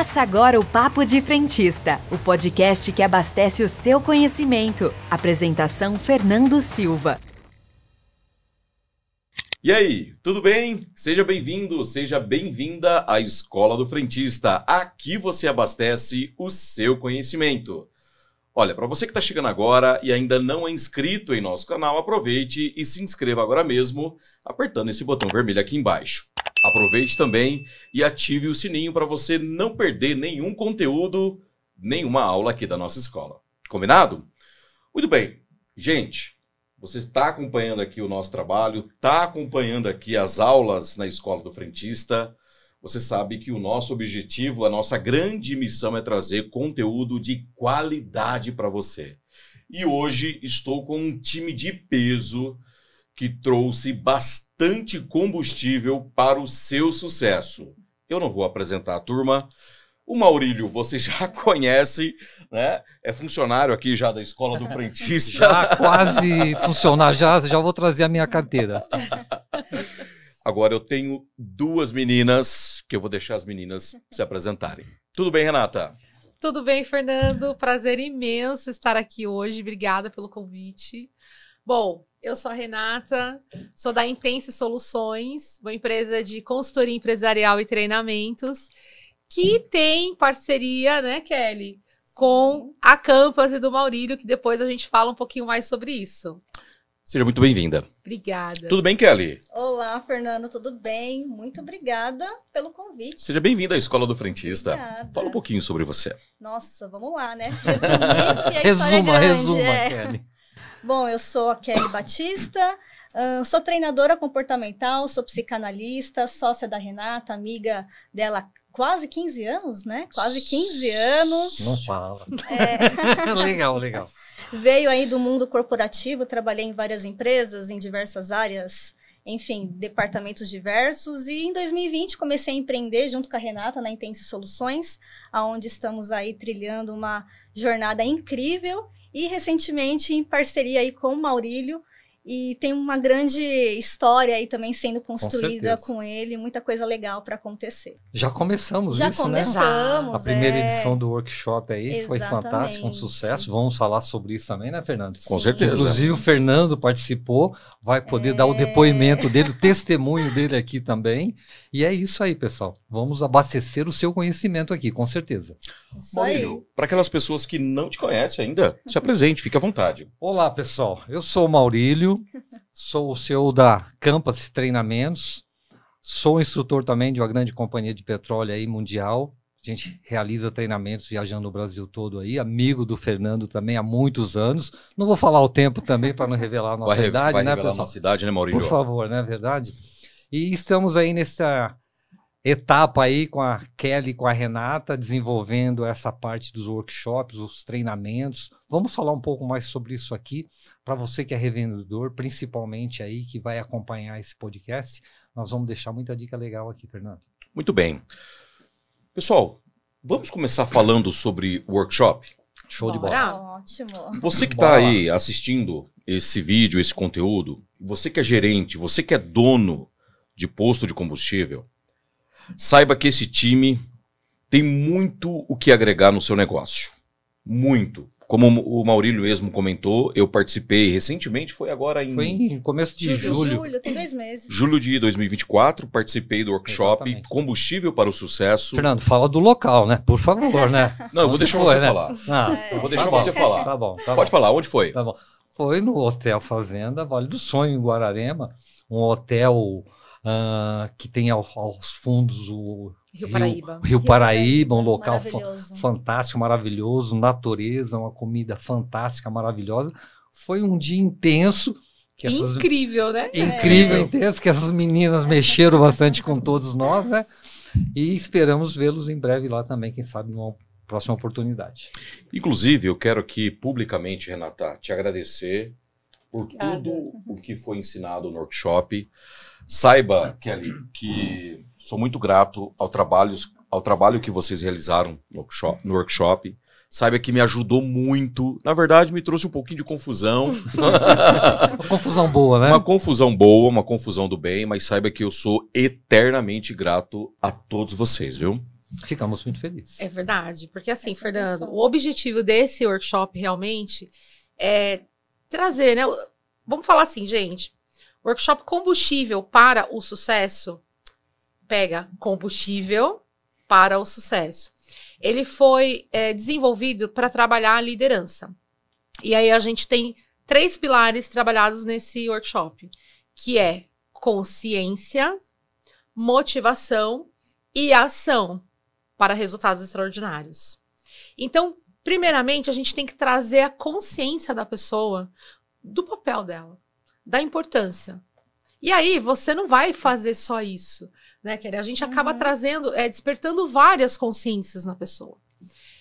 Começa agora o Papo de Frentista, o podcast que abastece o seu conhecimento. Apresentação Fernando Silva. E aí, tudo bem? Seja bem-vindo, seja bem-vinda à Escola do Frentista. Aqui você abastece o seu conhecimento. Olha, para você que está chegando agora e ainda não é inscrito em nosso canal, aproveite e se inscreva agora mesmo, apertando esse botão vermelho aqui embaixo. Aproveite também e ative o sininho para você não perder nenhum conteúdo, nenhuma aula aqui da nossa escola. Combinado? Muito bem. Gente, você está acompanhando aqui o nosso trabalho, está acompanhando aqui as aulas na Escola do Frentista. Você sabe que o nosso objetivo, a nossa grande missão é trazer conteúdo de qualidade para você. E hoje estou com um time de peso que trouxe bastante bastante combustível para o seu sucesso. Eu não vou apresentar a turma. O Maurílio, você já conhece, né? É funcionário aqui já da escola do frentista. já quase funcionar. já, já vou trazer a minha carteira. Agora eu tenho duas meninas que eu vou deixar as meninas se apresentarem. Tudo bem, Renata? Tudo bem, Fernando? Prazer imenso estar aqui hoje. Obrigada pelo convite. Bom, eu sou a Renata, sou da Intense Soluções, uma empresa de consultoria empresarial e treinamentos, que tem parceria, né, Kelly, com a Campus e do Maurílio, que depois a gente fala um pouquinho mais sobre isso. Seja muito bem-vinda. Obrigada. Tudo bem, Kelly? Olá, Fernando, tudo bem? Muito obrigada pelo convite. Seja bem-vinda à Escola do Frentista. Obrigada. Fala um pouquinho sobre você. Nossa, vamos lá, né? Resumir, é resuma, é resuma, é. Kelly. Bom, eu sou a Kelly Batista, sou treinadora comportamental, sou psicanalista, sócia da Renata, amiga dela quase 15 anos, né? Quase 15 anos. Não fala. É. legal, legal. Veio aí do mundo corporativo, trabalhei em várias empresas, em diversas áreas, enfim, departamentos diversos. E em 2020 comecei a empreender junto com a Renata na Intense Soluções, aonde estamos aí trilhando uma jornada incrível e recentemente em parceria aí com o Maurílio e tem uma grande história aí também sendo construída com, com ele, muita coisa legal para acontecer. Já começamos Já isso, né? começamos, né? Já. A primeira é... edição do workshop aí Exatamente. foi fantástica, um sucesso. Vamos falar sobre isso também, né, Fernando? Sim. Com certeza. Inclusive o Fernando participou, vai poder é... dar o é. depoimento dele, o testemunho dele aqui também. E é isso aí, pessoal. Vamos abastecer o seu conhecimento aqui, com certeza. Isso Maurílio, para aquelas pessoas que não te conhecem ainda, se apresente, fique à vontade. Olá, pessoal. Eu sou o Maurílio, sou o CEO da Campus Treinamentos, sou instrutor também de uma grande companhia de petróleo aí mundial. A gente realiza treinamentos viajando o Brasil todo aí, amigo do Fernando também há muitos anos. Não vou falar o tempo também para não revelar a nossa vai, idade, vai né, pessoal? A nossa idade, né, Maurílio? Por favor, né, verdade? E estamos aí nessa etapa aí com a Kelly e com a Renata, desenvolvendo essa parte dos workshops, os treinamentos. Vamos falar um pouco mais sobre isso aqui para você que é revendedor, principalmente aí que vai acompanhar esse podcast. Nós vamos deixar muita dica legal aqui, Fernando. Muito bem. Pessoal, vamos começar falando sobre workshop. Show Bora. de bola. Ótimo. Você que está aí assistindo esse vídeo, esse conteúdo, você que é gerente, você que é dono de posto de combustível, saiba que esse time tem muito o que agregar no seu negócio. Muito. Como o Maurílio mesmo comentou, eu participei recentemente, foi agora em. Foi em começo de julho. Julho, julho tem dois meses. Julho de 2024, participei do workshop Exatamente. Combustível para o Sucesso. Fernando, fala do local, né? Por favor, né? Não, eu vou deixar foi, você né? falar. Ah, é. eu vou tá deixar tá você falar. Tá bom. Tá Pode bom. falar, onde foi? Tá bom. Foi no Hotel Fazenda Vale do Sonho, em Guararema. Um hotel uh, que tem ao, aos fundos o Rio, Rio Paraíba. Rio, Paraíba, um local maravilhoso. fantástico, maravilhoso, natureza, uma comida fantástica, maravilhosa. Foi um dia intenso. Essas, incrível, né? Incrível, é. intenso, que essas meninas mexeram bastante com todos nós, né? E esperamos vê-los em breve lá também, quem sabe numa próxima oportunidade. Inclusive, eu quero aqui publicamente, Renata, te agradecer por Obrigada. tudo o que foi ensinado no workshop. Saiba, Kelly, que sou muito grato ao trabalho, ao trabalho que vocês realizaram no workshop, Saiba que me ajudou muito. Na verdade, me trouxe um pouquinho de confusão. uma confusão boa, né? Uma confusão boa, uma confusão do bem, mas saiba que eu sou eternamente grato a todos vocês, viu? Ficamos muito felizes. É verdade, porque assim, Essa é Fernando, o objetivo desse workshop realmente é trazer, né? Vamos falar assim, gente, Workshop combustível para o sucesso. Pega combustível para o sucesso. Ele foi é, desenvolvido para trabalhar a liderança. E aí a gente tem três pilares trabalhados nesse workshop, que é consciência, motivação e ação para resultados extraordinários. Então, primeiramente, a gente tem que trazer a consciência da pessoa do papel dela da importância. E aí você não vai fazer só isso, né? Que a gente acaba uhum. trazendo, é, despertando várias consciências na pessoa.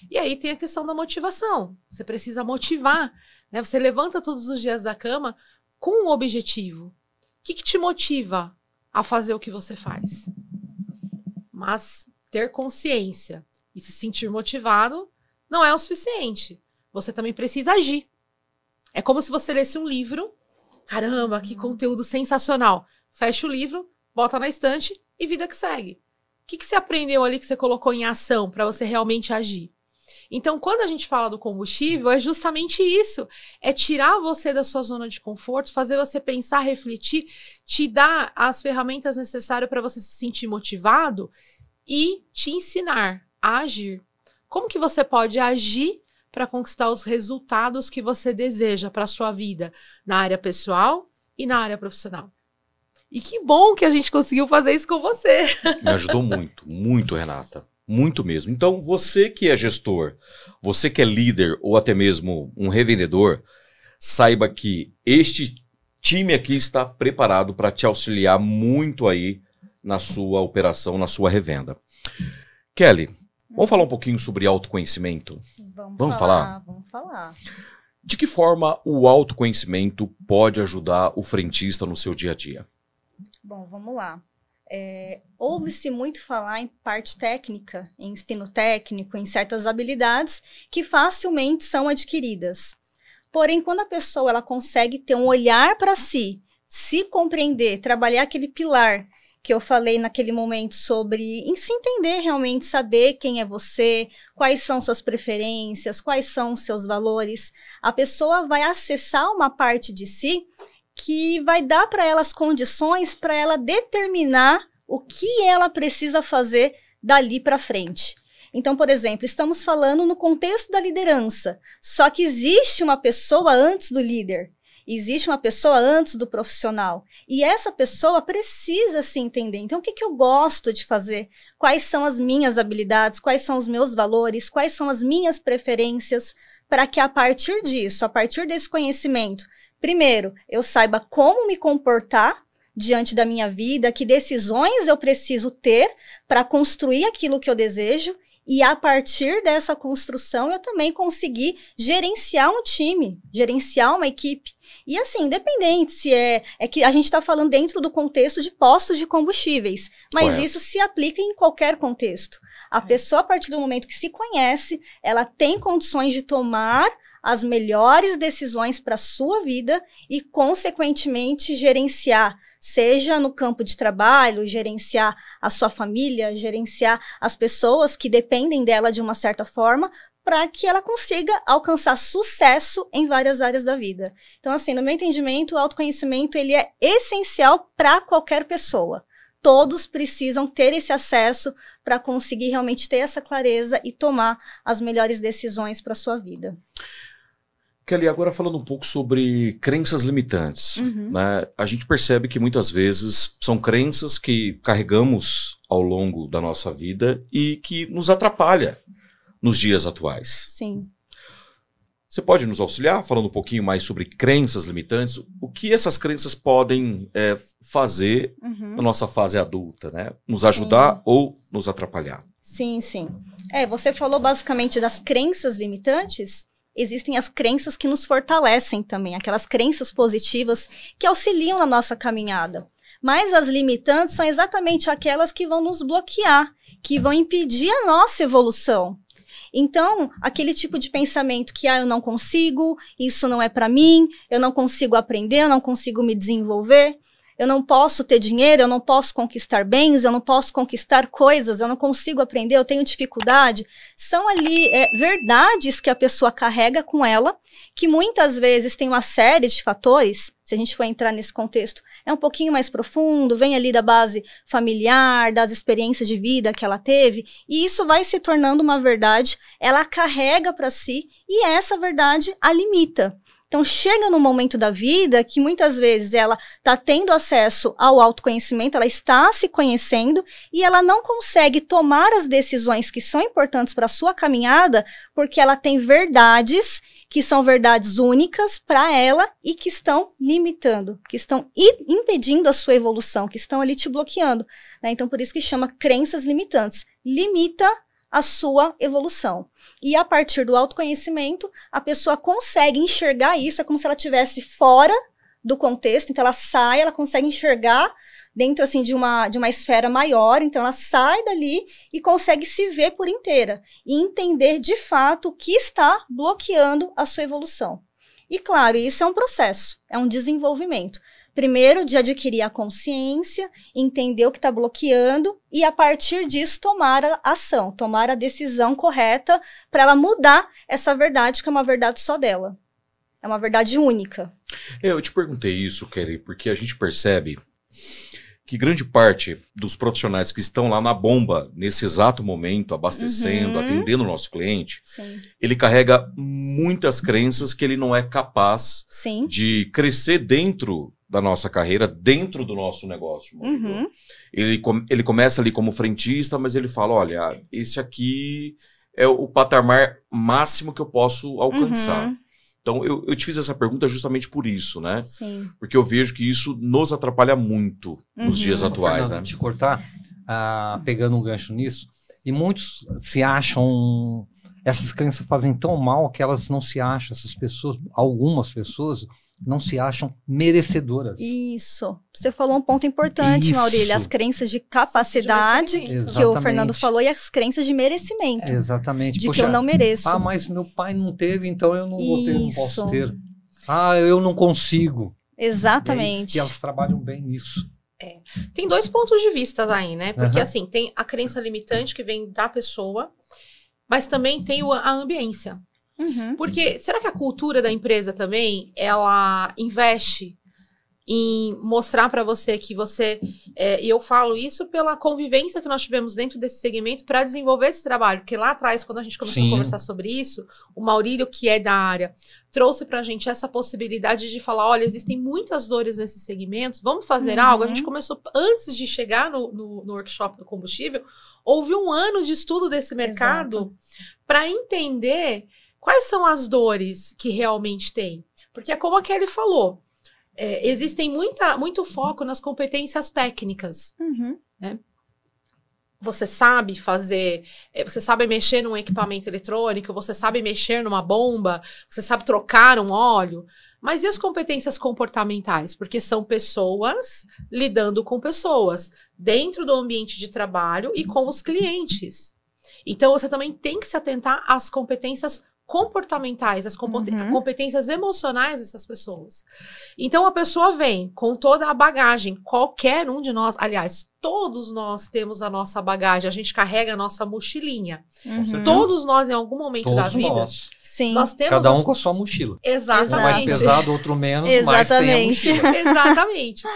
E aí tem a questão da motivação. Você precisa motivar, né? Você levanta todos os dias da cama com um objetivo. O que, que te motiva a fazer o que você faz? Mas ter consciência e se sentir motivado não é o suficiente. Você também precisa agir. É como se você lesse um livro Caramba, que uhum. conteúdo sensacional. Fecha o livro, bota na estante e vida que segue. O que, que você aprendeu ali que você colocou em ação para você realmente agir? Então, quando a gente fala do combustível, é justamente isso: é tirar você da sua zona de conforto, fazer você pensar, refletir, te dar as ferramentas necessárias para você se sentir motivado e te ensinar a agir. Como que você pode agir para conquistar os resultados que você deseja para a sua vida na área pessoal e na área profissional. E que bom que a gente conseguiu fazer isso com você. Me ajudou muito, muito, Renata. Muito mesmo. Então, você que é gestor, você que é líder ou até mesmo um revendedor, saiba que este time aqui está preparado para te auxiliar muito aí na sua operação, na sua revenda. Kelly, Vamos falar um pouquinho sobre autoconhecimento? Vamos, vamos falar, falar, Vamos falar. De que forma o autoconhecimento pode ajudar o frentista no seu dia a dia? Bom, vamos lá. É, Ouve-se muito falar em parte técnica, em ensino técnico, em certas habilidades que facilmente são adquiridas. Porém, quando a pessoa ela consegue ter um olhar para si, se compreender, trabalhar aquele pilar que eu falei naquele momento sobre em se entender realmente, saber quem é você, quais são suas preferências, quais são seus valores. A pessoa vai acessar uma parte de si que vai dar para ela as condições para ela determinar o que ela precisa fazer dali para frente. Então, por exemplo, estamos falando no contexto da liderança, só que existe uma pessoa antes do líder. Existe uma pessoa antes do profissional. E essa pessoa precisa se entender. Então, o que, que eu gosto de fazer? Quais são as minhas habilidades? Quais são os meus valores? Quais são as minhas preferências? Para que a partir disso, a partir desse conhecimento, primeiro, eu saiba como me comportar diante da minha vida, que decisões eu preciso ter para construir aquilo que eu desejo e a partir dessa construção, eu também consegui gerenciar um time, gerenciar uma equipe. E assim, independente se é. É que a gente está falando dentro do contexto de postos de combustíveis, mas Ué. isso se aplica em qualquer contexto. A é. pessoa, a partir do momento que se conhece, ela tem condições de tomar as melhores decisões para sua vida e, consequentemente, gerenciar seja no campo de trabalho, gerenciar a sua família, gerenciar as pessoas que dependem dela de uma certa forma, para que ela consiga alcançar sucesso em várias áreas da vida. Então, assim, no meu entendimento, o autoconhecimento ele é essencial para qualquer pessoa. Todos precisam ter esse acesso para conseguir realmente ter essa clareza e tomar as melhores decisões para sua vida. Kelly, agora falando um pouco sobre crenças limitantes. Uhum. Né? A gente percebe que muitas vezes são crenças que carregamos ao longo da nossa vida e que nos atrapalha nos dias atuais. Sim. Você pode nos auxiliar falando um pouquinho mais sobre crenças limitantes? O que essas crenças podem é, fazer uhum. na nossa fase adulta, né? Nos ajudar sim. ou nos atrapalhar? Sim, sim. É, você falou basicamente das crenças limitantes existem as crenças que nos fortalecem também, aquelas crenças positivas que auxiliam na nossa caminhada. Mas as limitantes são exatamente aquelas que vão nos bloquear, que vão impedir a nossa evolução. Então, aquele tipo de pensamento que ah, eu não consigo, isso não é para mim, eu não consigo aprender, eu não consigo me desenvolver, eu não posso ter dinheiro, eu não posso conquistar bens, eu não posso conquistar coisas, eu não consigo aprender, eu tenho dificuldade. São ali é, verdades que a pessoa carrega com ela, que muitas vezes tem uma série de fatores se a gente for entrar nesse contexto, é um pouquinho mais profundo, vem ali da base familiar, das experiências de vida que ela teve, e isso vai se tornando uma verdade, ela carrega para si e essa verdade a limita. Então chega num momento da vida que muitas vezes ela está tendo acesso ao autoconhecimento, ela está se conhecendo e ela não consegue tomar as decisões que são importantes para a sua caminhada, porque ela tem verdades que são verdades únicas para ela e que estão limitando, que estão impedindo a sua evolução, que estão ali te bloqueando. Né? Então, por isso que chama crenças limitantes. Limita a sua evolução. E a partir do autoconhecimento, a pessoa consegue enxergar isso, é como se ela tivesse fora do contexto, então ela sai, ela consegue enxergar dentro assim de uma de uma esfera maior, então ela sai dali e consegue se ver por inteira e entender de fato o que está bloqueando a sua evolução. E claro, isso é um processo, é um desenvolvimento primeiro de adquirir a consciência, entender o que está bloqueando e a partir disso tomar a ação, tomar a decisão correta para ela mudar essa verdade que é uma verdade só dela. É uma verdade única. Eu te perguntei isso, Kelly, porque a gente percebe que grande parte dos profissionais que estão lá na bomba, nesse exato momento, abastecendo, uhum. atendendo o nosso cliente, Sim. ele carrega muitas crenças que ele não é capaz Sim. de crescer dentro da nossa carreira dentro do nosso negócio. Uhum. Ele, ele começa ali como frentista, mas ele fala: olha, esse aqui é o patamar máximo que eu posso alcançar. Uhum. Então, eu, eu te fiz essa pergunta justamente por isso, né? Sim. Porque eu vejo que isso nos atrapalha muito uhum. nos dias atuais, Fernando, né? Te cortar, ah, pegando um gancho nisso, e muitos se acham. Essas crenças fazem tão mal que elas não se acham, essas pessoas, algumas pessoas, não se acham merecedoras. Isso. Você falou um ponto importante, Isso. Maurília, as crenças de capacidade que o Fernando falou e as crenças de merecimento. exatamente. De Poxa, que eu não mereço. Ah, mas meu pai não teve, então eu não vou ter, não posso ter. Ah, eu não consigo. Exatamente. É e elas trabalham bem nisso. É. Tem dois pontos de vista aí, né? Porque uhum. assim, tem a crença limitante que vem da pessoa, mas também tem a ambiência. Uhum. Porque será que a cultura da empresa também ela investe em mostrar para você que você. É, e eu falo isso pela convivência que nós tivemos dentro desse segmento para desenvolver esse trabalho. Porque lá atrás, quando a gente começou Sim. a conversar sobre isso, o Maurílio, que é da área, trouxe para a gente essa possibilidade de falar: olha, existem muitas dores nesse segmento vamos fazer uhum. algo. A gente começou, antes de chegar no, no, no, workshop do combustível, houve um ano de estudo desse mercado para entender Quais são as dores que realmente tem? Porque é como a Kelly falou, é, existem muita, muito foco nas competências técnicas. Uhum. Né? Você sabe fazer, é, você sabe mexer num equipamento eletrônico, você sabe mexer numa bomba, você sabe trocar um óleo. Mas e as competências comportamentais? Porque são pessoas lidando com pessoas dentro do ambiente de trabalho e com os clientes. Então você também tem que se atentar às competências comportamentais, as uhum. competências emocionais dessas pessoas. Então a pessoa vem com toda a bagagem, qualquer um de nós, aliás, todos nós temos a nossa bagagem, a gente carrega a nossa mochilinha. Uhum. Todos nós, em algum momento todos da vida, nós. Sim. nós temos. Cada um com a sua mochila. É Exatamente. Um mais pesado, outro menos, Exatamente. mas tem a mochila. Exatamente.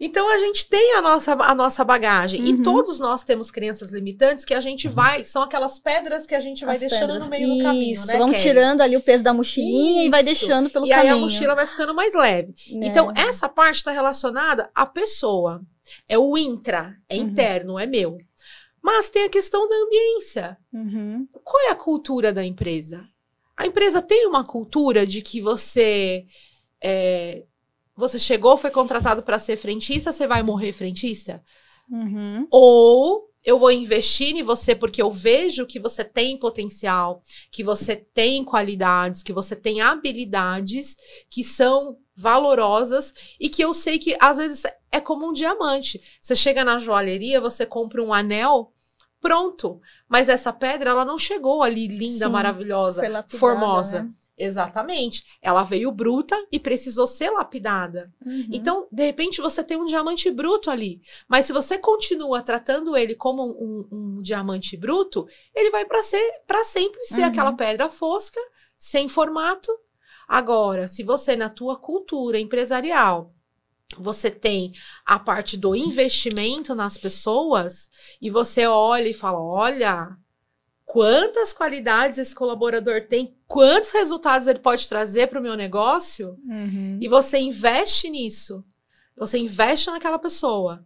Então a gente tem a nossa, a nossa bagagem. Uhum. E todos nós temos crenças limitantes que a gente uhum. vai, são aquelas pedras que a gente vai As deixando pedras. no meio Isso, do caminho, né? Vão Kelly? tirando ali o peso da mochilinha Isso. e vai deixando pelo e caminho. E aí a mochila vai ficando mais leve. É. Então, essa parte está relacionada à pessoa. É o intra, é uhum. interno, é meu. Mas tem a questão da ambiência. Uhum. Qual é a cultura da empresa? A empresa tem uma cultura de que você é, você chegou, foi contratado para ser frentista, você vai morrer frentista? Uhum. Ou eu vou investir em você porque eu vejo que você tem potencial, que você tem qualidades, que você tem habilidades que são valorosas e que eu sei que às vezes é como um diamante. Você chega na joalheria, você compra um anel, pronto. Mas essa pedra, ela não chegou ali linda, Sim, maravilhosa, lapidada, formosa. Né? Exatamente. Ela veio bruta e precisou ser lapidada. Uhum. Então, de repente, você tem um diamante bruto ali. Mas se você continua tratando ele como um, um, diamante bruto, ele vai para ser para sempre ser uhum. aquela pedra fosca, sem formato. Agora, se você na tua cultura empresarial você tem a parte do investimento nas pessoas e você olha e fala, olha, quantas qualidades esse colaborador tem, quantos resultados ele pode trazer para o meu negócio, uhum. e você investe nisso, você investe naquela pessoa.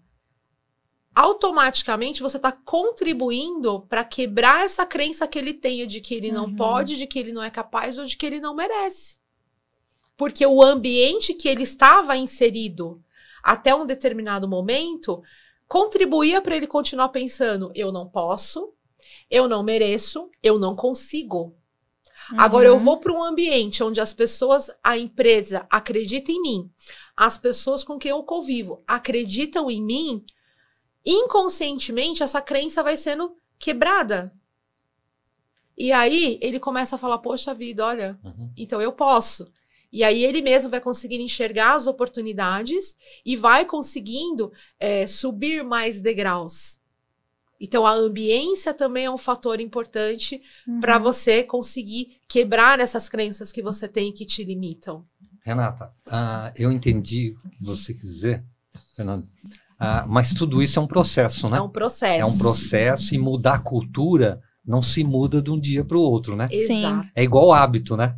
Automaticamente você está contribuindo para quebrar essa crença que ele tenha de que ele uhum. não pode, de que ele não é capaz ou de que ele não merece. Porque o ambiente que ele estava inserido até um determinado momento contribuía para ele continuar pensando: eu não posso, eu não mereço, eu não consigo. Uhum. Agora eu uhum. vou para um ambiente onde as pessoas, a empresa acredita em mim, as pessoas com quem eu convivo acreditam em mim, inconscientemente essa crença vai sendo quebrada. E aí ele começa a falar: Poxa vida, olha, uhum. então eu posso. E aí ele mesmo vai conseguir enxergar as oportunidades e vai conseguindo é, subir mais degraus. Então, a ambiência também é um fator importante uhum. para você conseguir quebrar essas crenças que você tem que te limitam. Renata, uh, eu entendi o que você quis Fernando. Uh, mas tudo isso é um processo, né? É um processo. É um processo e mudar a cultura não se muda de um dia para o outro, né? Sim. É igual hábito, né?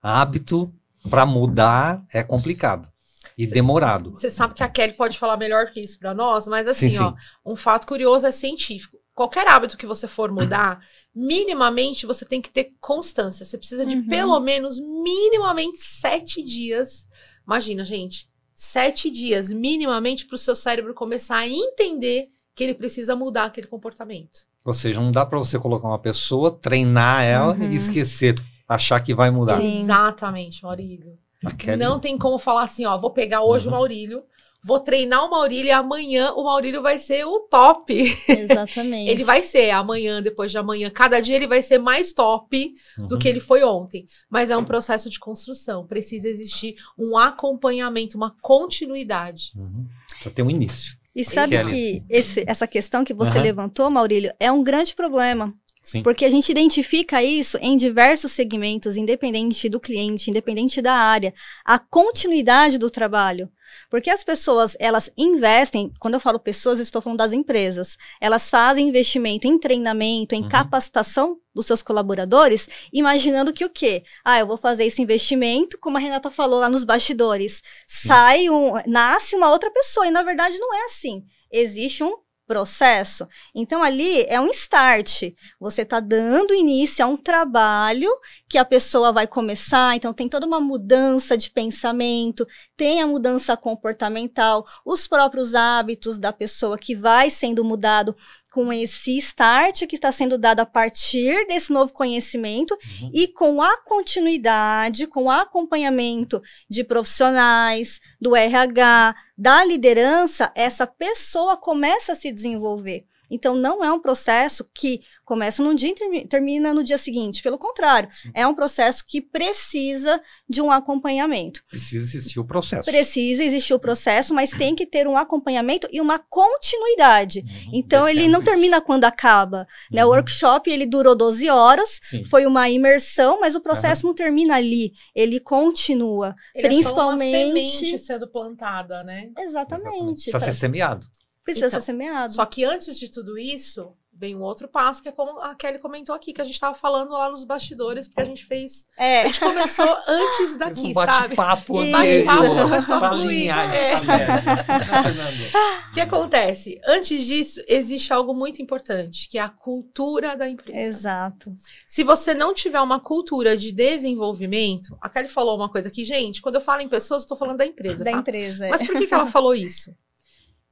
Hábito para mudar é complicado e demorado. Você sabe que a Kelly pode falar melhor que isso para nós, mas assim, sim, ó, sim. um fato curioso é científico. Qualquer hábito que você for mudar, minimamente você tem que ter constância. Você precisa de uhum. pelo menos minimamente sete dias. Imagina, gente, sete dias minimamente para o seu cérebro começar a entender que ele precisa mudar aquele comportamento. Ou seja, não dá para você colocar uma pessoa, treinar ela uhum. e esquecer, achar que vai mudar. Sim. Exatamente, marido. Kelly... Não tem como falar assim, ó, vou pegar hoje uhum. o Maurílio, vou treinar o Maurílio e amanhã o Maurílio vai ser o top. Exatamente. ele vai ser amanhã, depois de amanhã. Cada dia ele vai ser mais top uhum. do que ele foi ontem. Mas é um processo de construção. Precisa existir um acompanhamento, uma continuidade. Uhum. Só tem um início. E sabe que, é esse, essa questão que você uhum. levantou, Maurílio, é um grande problema. Sim. Porque a gente identifica isso em diversos segmentos, independente do cliente, independente da área, a continuidade do trabalho. Porque as pessoas, elas investem, quando eu falo pessoas, eu estou falando das empresas. Elas fazem investimento em treinamento, em uhum. capacitação dos seus colaboradores, imaginando que o quê? Ah, eu vou fazer esse investimento, como a Renata falou lá nos bastidores. Sim. Sai um, nasce uma outra pessoa e na verdade não é assim. Existe um processo. Então ali é um start. Você está dando início a um trabalho que a pessoa vai começar. Então tem toda uma mudança de pensamento, tem a mudança comportamental, os próprios hábitos da pessoa que vai sendo mudado com esse start que está sendo dado a partir desse novo conhecimento uhum. e com a continuidade, com o acompanhamento de profissionais, do RH, da liderança, essa pessoa começa a se desenvolver. Então, não é um processo que começa num dia e termina no dia seguinte. Pelo contrário, é um processo que precisa de um acompanhamento. Precisa existir o processo. Precisa existir o processo, mas tem que ter um acompanhamento e uma continuidade. Uhum, então, ele não termina quando acaba. Né? O uhum. workshop ele durou 12 horas, Sim. foi uma imersão, mas o processo uhum. não termina ali. Ele continua. Ele principalmente. É só uma semente sendo plantada, né? Exatamente. Exatamente. Precisa ser semeado. Precisa então, ser semeado. Só que antes de tudo isso, vem um outro passo, que é como a Kelly comentou aqui, que a gente estava falando lá nos bastidores, porque a gente fez. É. A gente começou antes daqui, um sabe? Né? Bate-papo começou a é. O né? que acontece? Antes disso, existe algo muito importante, que é a cultura da empresa. Exato. Se você não tiver uma cultura de desenvolvimento, a Kelly falou uma coisa aqui, gente, quando eu falo em pessoas, eu estou falando da empresa. Da tá? empresa. É. Mas por que, que ela falou isso?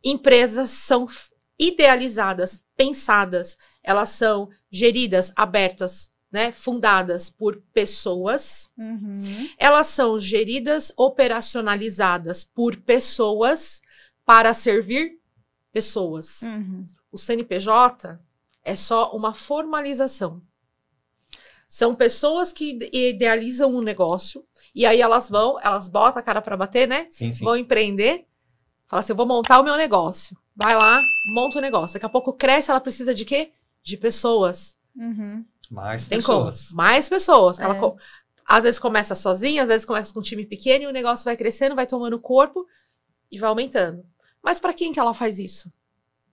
empresas são idealizadas, pensadas, elas são geridas, abertas, né, fundadas por pessoas, uhum. elas são geridas, operacionalizadas por pessoas para servir pessoas. Uhum. O CNPJ é só uma formalização. São pessoas que idealizam um negócio e aí elas vão, elas botam a cara para bater, né? Sim, sim. Vão empreender Fala assim, eu vou montar o meu negócio. Vai lá, monta o negócio. Daqui a pouco cresce, ela precisa de quê? De pessoas. Uhum. Mais Tem pessoas. Como? Mais pessoas. É. Ela às vezes começa sozinha, às vezes começa com um time pequeno e o negócio vai crescendo, vai tomando corpo e vai aumentando. Mas para quem que ela faz isso?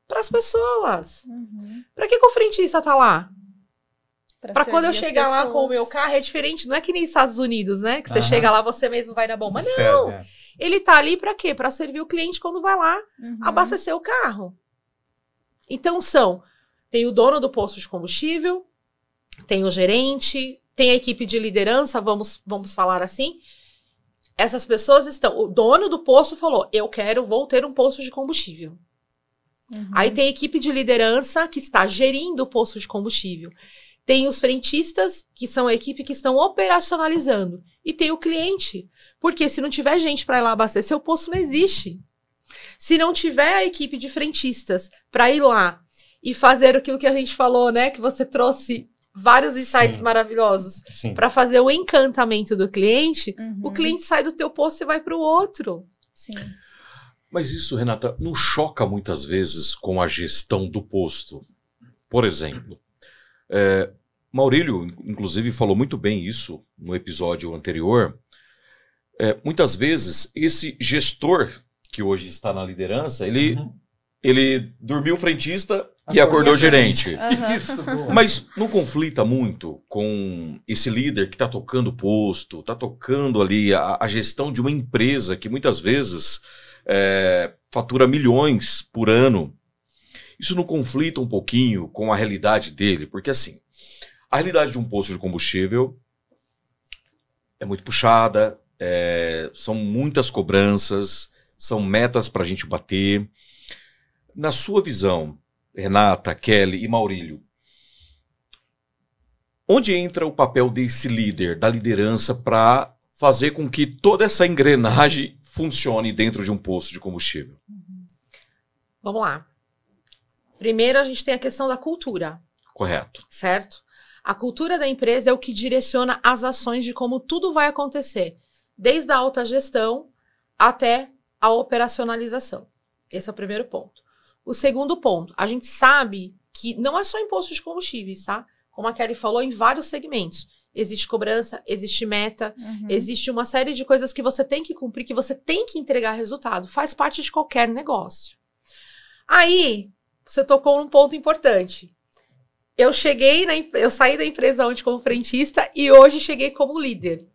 Para as pessoas. Uhum. Para que, que o frentista tá lá? Para quando eu chegar pessoas. lá com o meu carro é diferente, não é que nem Estados Unidos, né? Que uhum. você chega lá, você mesmo vai na bomba. Não. Sério? Ele tá ali para quê? Para servir o cliente quando vai lá uhum. abastecer o carro. Então são tem o dono do posto de combustível, tem o gerente, tem a equipe de liderança, vamos vamos falar assim. Essas pessoas estão, o dono do posto falou: "Eu quero, vou ter um posto de combustível". Uhum. Aí tem a equipe de liderança que está gerindo o posto de combustível. Tem os frentistas, que são a equipe que estão operacionalizando e tem o cliente. Porque se não tiver gente para ir lá abastecer, o posto não existe. Se não tiver a equipe de frentistas para ir lá e fazer aquilo que a gente falou, né? Que você trouxe vários insights Sim. maravilhosos para fazer o encantamento do cliente, uhum. o cliente sai do teu posto e vai para o outro. Sim. Mas isso, Renata, não choca muitas vezes com a gestão do posto. Por exemplo, é, Maurílio, inclusive, falou muito bem isso no episódio anterior. É, muitas vezes, esse gestor que hoje está na liderança, ele, uhum. ele dormiu frentista acordou e acordou gerente. Uhum. Isso, Mas não conflita muito com esse líder que está tocando o posto, está tocando ali a, a, gestão de uma empresa que muitas vezes é, fatura milhões por ano. Isso não conflita um pouquinho com a realidade dele, porque assim, a realidade de um posto de combustível é muito puxada, é, são muitas cobranças, são metas para a gente bater. Na sua visão, Renata, Kelly e Maurílio, onde entra o papel desse líder, da liderança, para fazer com que toda essa engrenagem funcione dentro de um posto de combustível? Vamos lá. Primeiro, a gente tem a questão da cultura. Correto. Certo? A cultura da empresa é o que direciona as ações de como tudo vai acontecer, desde a alta gestão até a operacionalização. Esse é o primeiro ponto. O segundo ponto, a gente sabe que não é só imposto de combustíveis, tá? Como a Kelly falou, em vários segmentos. Existe cobrança, existe meta, uhum. existe uma série de coisas que você tem que cumprir, que você tem que entregar resultado. Faz parte de qualquer negócio. Aí, você tocou num ponto importante eu cheguei na, eu saí da empresa onde como frentista e hoje cheguei como líder.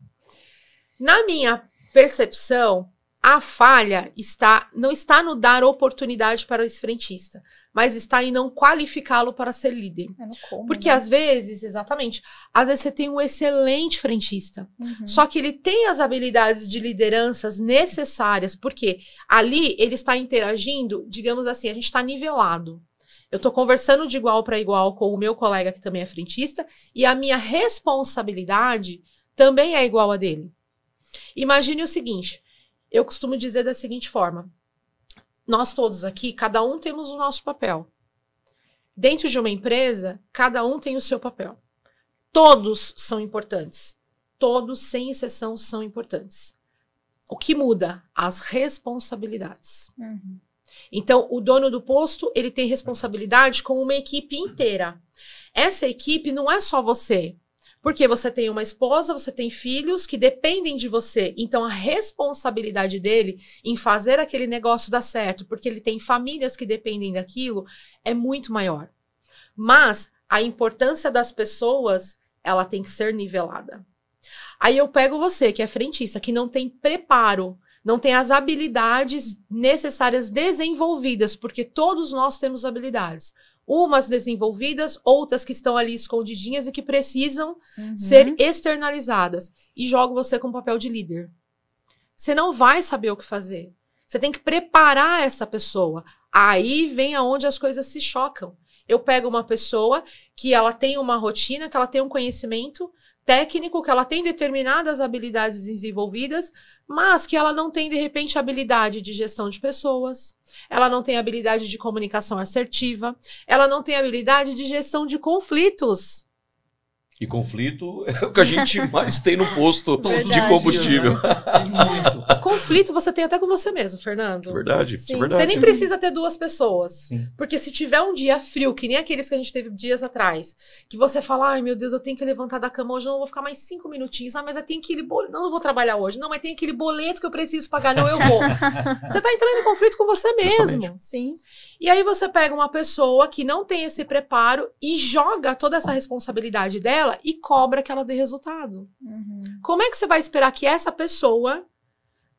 Na minha percepção, a falha está não está no dar oportunidade para o frentista, mas está em não qualificá-lo para ser líder. É como, Porque né? às vezes, exatamente, às vezes você tem um excelente frentista, uhum. só que ele tem as habilidades de lideranças necessárias, porque ali ele está interagindo, digamos assim, a gente está nivelado. Eu estou conversando de igual para igual com o meu colega que também é frentista e a minha responsabilidade também é igual a dele. Imagine o seguinte: eu costumo dizer da seguinte forma: nós todos aqui, cada um temos o nosso papel. Dentro de uma empresa, cada um tem o seu papel. Todos são importantes. Todos, sem exceção, são importantes. O que muda? As responsabilidades. Uhum. Então, o dono do posto, ele tem responsabilidade com uma equipe inteira. Essa equipe não é só você, porque você tem uma esposa, você tem filhos que dependem de você. Então a responsabilidade dele em fazer aquele negócio dar certo, porque ele tem famílias que dependem daquilo, é muito maior. Mas a importância das pessoas, ela tem que ser nivelada. Aí eu pego você, que é frentista, que não tem preparo não tem as habilidades necessárias desenvolvidas, porque todos nós temos habilidades. Umas desenvolvidas, outras que estão ali escondidinhas e que precisam uhum. ser externalizadas. E jogo você com o papel de líder. Você não vai saber o que fazer. Você tem que preparar essa pessoa. Aí vem aonde as coisas se chocam. Eu pego uma pessoa que ela tem uma rotina, que ela tem um conhecimento, técnico, que ela tem determinadas habilidades desenvolvidas, mas que ela não tem, de repente, habilidade de gestão de pessoas, ela não tem habilidade de comunicação assertiva, ela não tem habilidade de gestão de conflitos. E conflito é o que a gente mais tem no posto verdade, de combustível. Né? conflito você tem até com você mesmo, Fernando. Verdade, é Sim. verdade. Você nem precisa ter duas pessoas. Sim. Porque se tiver um dia frio, que nem aqueles que a gente teve dias atrás, que você fala, ai meu Deus, eu tenho que levantar da cama hoje, eu não vou ficar mais cinco minutinhos. Ah, mas tem aquele boleto. Não, não vou trabalhar hoje. Não, mas tem aquele boleto que eu preciso pagar. Não, eu vou. você está entrando em conflito com você mesmo. Justamente. Sim. E aí você pega uma pessoa que não tem esse preparo e joga toda essa responsabilidade dela dela e cobra que ela dê resultado. Uhum. Como é que você vai esperar que essa pessoa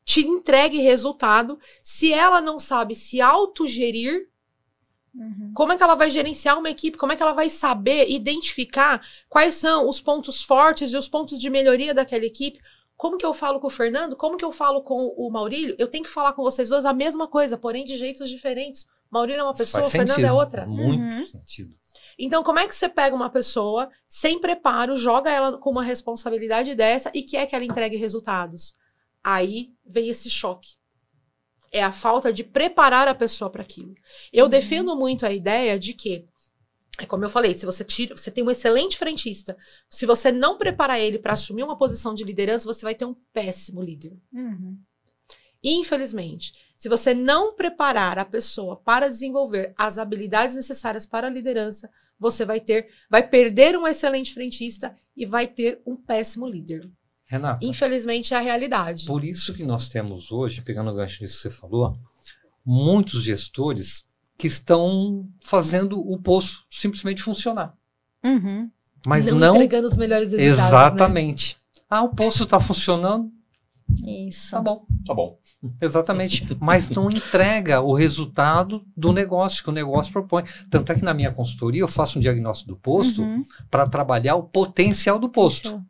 te entregue resultado se ela não sabe se autogerir? Uhum. Como é que ela vai gerenciar uma equipe? Como é que ela vai saber identificar quais são os pontos fortes e os pontos de melhoria daquela equipe? Como que eu falo com o Fernando? Como que eu falo com o Maurílio? Eu tenho que falar com vocês dois a mesma coisa, porém de jeitos diferentes. Maurílio é uma pessoa, Fernando é outra. Muito uhum. sentido. Então, como é que você pega uma pessoa sem preparo, joga ela com uma responsabilidade dessa e quer que ela entregue resultados? Aí vem esse choque. É a falta de preparar a pessoa para aquilo. Eu uhum. defendo muito a ideia de que é como eu falei, se você tira, você tem um excelente frentista. Se você não preparar ele para assumir uma posição de liderança, você vai ter um péssimo líder. Uhum. Infelizmente, se você não preparar a pessoa para desenvolver as habilidades necessárias para a liderança, você vai ter, vai perder um excelente frentista e vai ter um péssimo líder. Renata. Infelizmente é a realidade. Por isso que nós temos hoje, pegando o gancho disso que você falou, muitos gestores que estão fazendo o poço simplesmente funcionar. Uhum. Mas não, não entregando os melhores resultados. Né? Exatamente. Né? Ah, o poço está funcionando, isso. Tá bom. Tá bom. Exatamente. Mas não entrega o resultado do negócio que o negócio propõe. Tanto é que na minha consultoria eu faço um diagnóstico do posto uhum. para trabalhar o potencial do posto. Isso.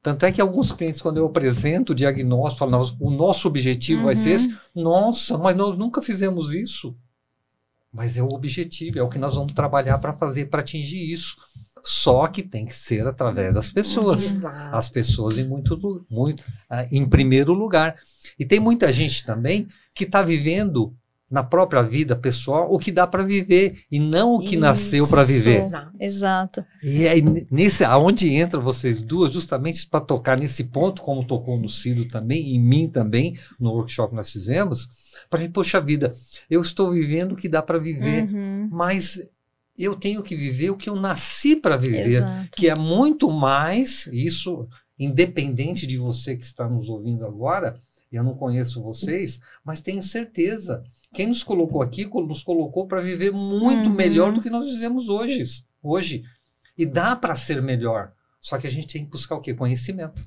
Tanto é que alguns clientes, quando eu apresento o diagnóstico, falam, o nosso objetivo uhum. vai ser esse. Uhum. Nossa, mas nós nunca fizemos isso. Mas é o objetivo, é o que nós vamos trabalhar para fazer, para atingir isso. Só que tem que ser através das pessoas. Exato. As pessoas em muito, muito ah, em primeiro lugar. E tem muita gente também que está vivendo na própria vida pessoal o que dá para viver e não o que Isso. nasceu para viver. Exato. E aí nesse aonde entram vocês duas justamente para tocar nesse ponto como tocou no Cido também em mim também no workshop que nós fizemos, para gente poxa vida, eu estou vivendo o que dá para viver, uhum. mas eu tenho que viver o que eu nasci para viver, Exato. que é muito mais isso, independente de você que está nos ouvindo agora. Eu não conheço vocês, mas tenho certeza. Quem nos colocou aqui nos colocou para viver muito uhum. melhor do que nós vivemos hoje. Hoje e dá para ser melhor. Só que a gente tem que buscar o quê? Conhecimento.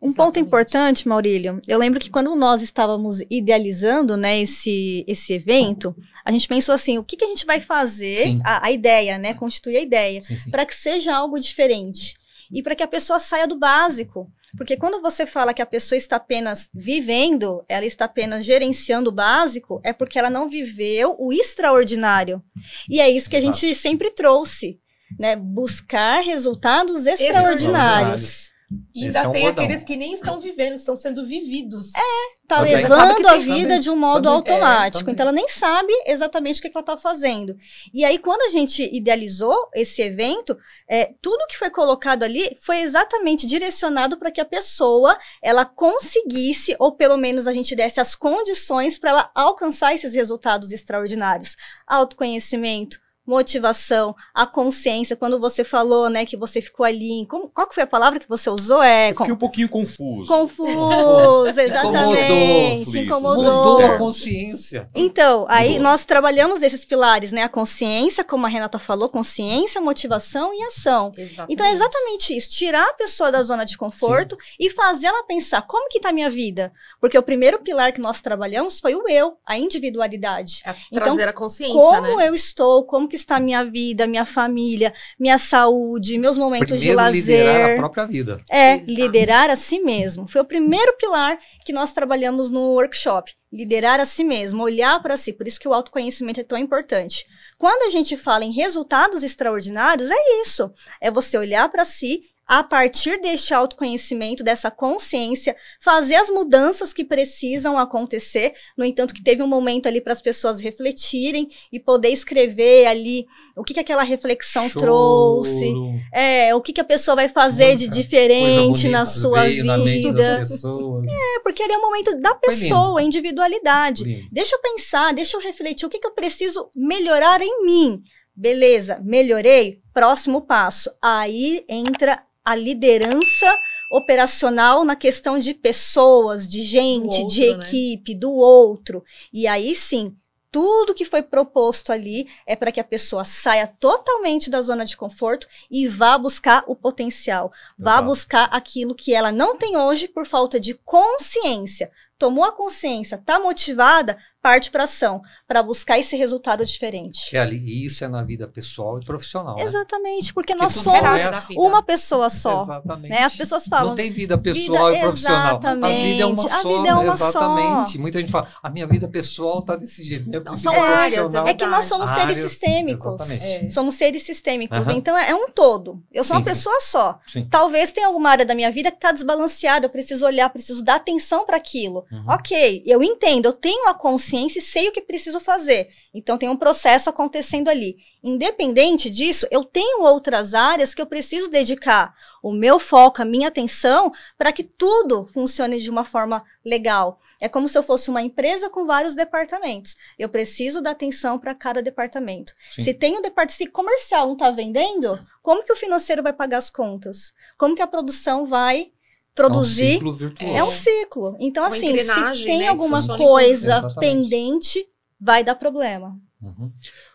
Um Exatamente. ponto importante, Maurílio, eu lembro que quando nós estávamos idealizando né, esse, esse evento, a gente pensou assim, o que, que a gente vai fazer, a, a, ideia, né, constituir a ideia, para que seja algo diferente e para que a pessoa saia do básico. Porque quando você fala que a pessoa está apenas vivendo, ela está apenas gerenciando o básico, é porque ela não viveu o extraordinário. E é isso que a gente sempre trouxe, né? Buscar resultados extraordinários. E é ainda um tem aqueles que nem estão vivendo, estão sendo vividos. É, tá levando a vida também, de um modo também, automático. É, então ela nem sabe exatamente o que, ela tá fazendo. E aí, quando a gente idealizou esse evento, é, tudo que foi colocado ali foi exatamente direcionado para que a pessoa ela conseguisse, ou pelo menos a gente desse as condições para ela alcançar esses resultados extraordinários. Autoconhecimento, motivação, a consciência, quando você falou, né, que você ficou ali, como, qual que foi a palavra que você usou? É, Fiquei um pouquinho confuso. Confuso, exatamente. Incomodou. incomodou. Mudou a consciência. Então, aí Mudou. nós trabalhamos esses pilares, né, a consciência, como a Renata falou, consciência, motivação e ação. Exatamente. Então é exatamente isso, tirar a pessoa da zona de conforto Sim. e fazer ela pensar, como que tá a minha vida? Porque o primeiro pilar que nós trabalhamos foi o eu, a individualidade. É então, trazer então, a consciência, Como né? eu estou, como que está minha vida, minha família, minha saúde, meus momentos primeiro de lazer. Liderar a própria vida. É, liderar a si mesmo. Foi o primeiro pilar que nós trabalhamos no workshop. Liderar a si mesmo, olhar para si. Por isso que o autoconhecimento é tão importante. Quando a gente fala em resultados extraordinários, é isso. É você olhar para si a partir deste autoconhecimento, dessa consciência, fazer as mudanças que precisam acontecer. No entanto, que teve um momento ali para as pessoas refletirem e poder escrever ali o que, que aquela reflexão Choro. trouxe, é, o que, que a pessoa vai fazer de diferente na sua vida. Na É, porque ali é o um momento da pessoa, a individualidade. Lindo. Deixa eu pensar, deixa eu refletir, o que, que eu preciso melhorar em mim? Beleza, melhorei? Próximo passo. Aí entra a liderança operacional na questão de pessoas, de gente, outro, de né? equipe, né? do outro. E aí sim, tudo que foi proposto ali é para que a pessoa saia totalmente da zona de conforto e vá buscar o potencial, vá Exato. buscar aquilo que ela não tem hoje por falta de consciência. Tomou a consciência, está motivada, parte para ação, para buscar esse resultado diferente. Kelly, e isso é na vida pessoal e profissional. Né? Exatamente, né? porque, porque, nós somos uma pessoa só. Né? Exatamente. Né? As pessoas falam. Não tem vida pessoal vida, e profissional. Exatamente. A vida é uma a só. Vida é uma exatamente. Só. É Muita gente fala, a minha vida pessoal tá desse jeito. Né? não, são áreas. É, é, é, é que nós somos áreas, seres sistêmicos. É. Somos seres sistêmicos. Uhum. Então é um todo. Eu sou sim, uma pessoa sim. só. Sim. Talvez tenha alguma área da minha vida que está desbalanceada. Eu preciso olhar, preciso dar atenção para aquilo. Uhum. Ok, eu entendo, eu tenho a consciência consciência e sei o que preciso fazer. Então tem um processo acontecendo ali. Independente disso, eu tenho outras áreas que eu preciso dedicar o meu foco, a minha atenção, para que tudo funcione de uma forma legal. É como se eu fosse uma empresa com vários departamentos. Eu preciso dar atenção para cada departamento. Sim. Se tem um departamento, se comercial não está vendendo, como que o financeiro vai pagar as contas? Como que a produção vai produzir. É um ciclo virtuoso. É um ciclo. Então, Uma assim, se tem né, alguma coisa pendente, vai dar problema. Uhum.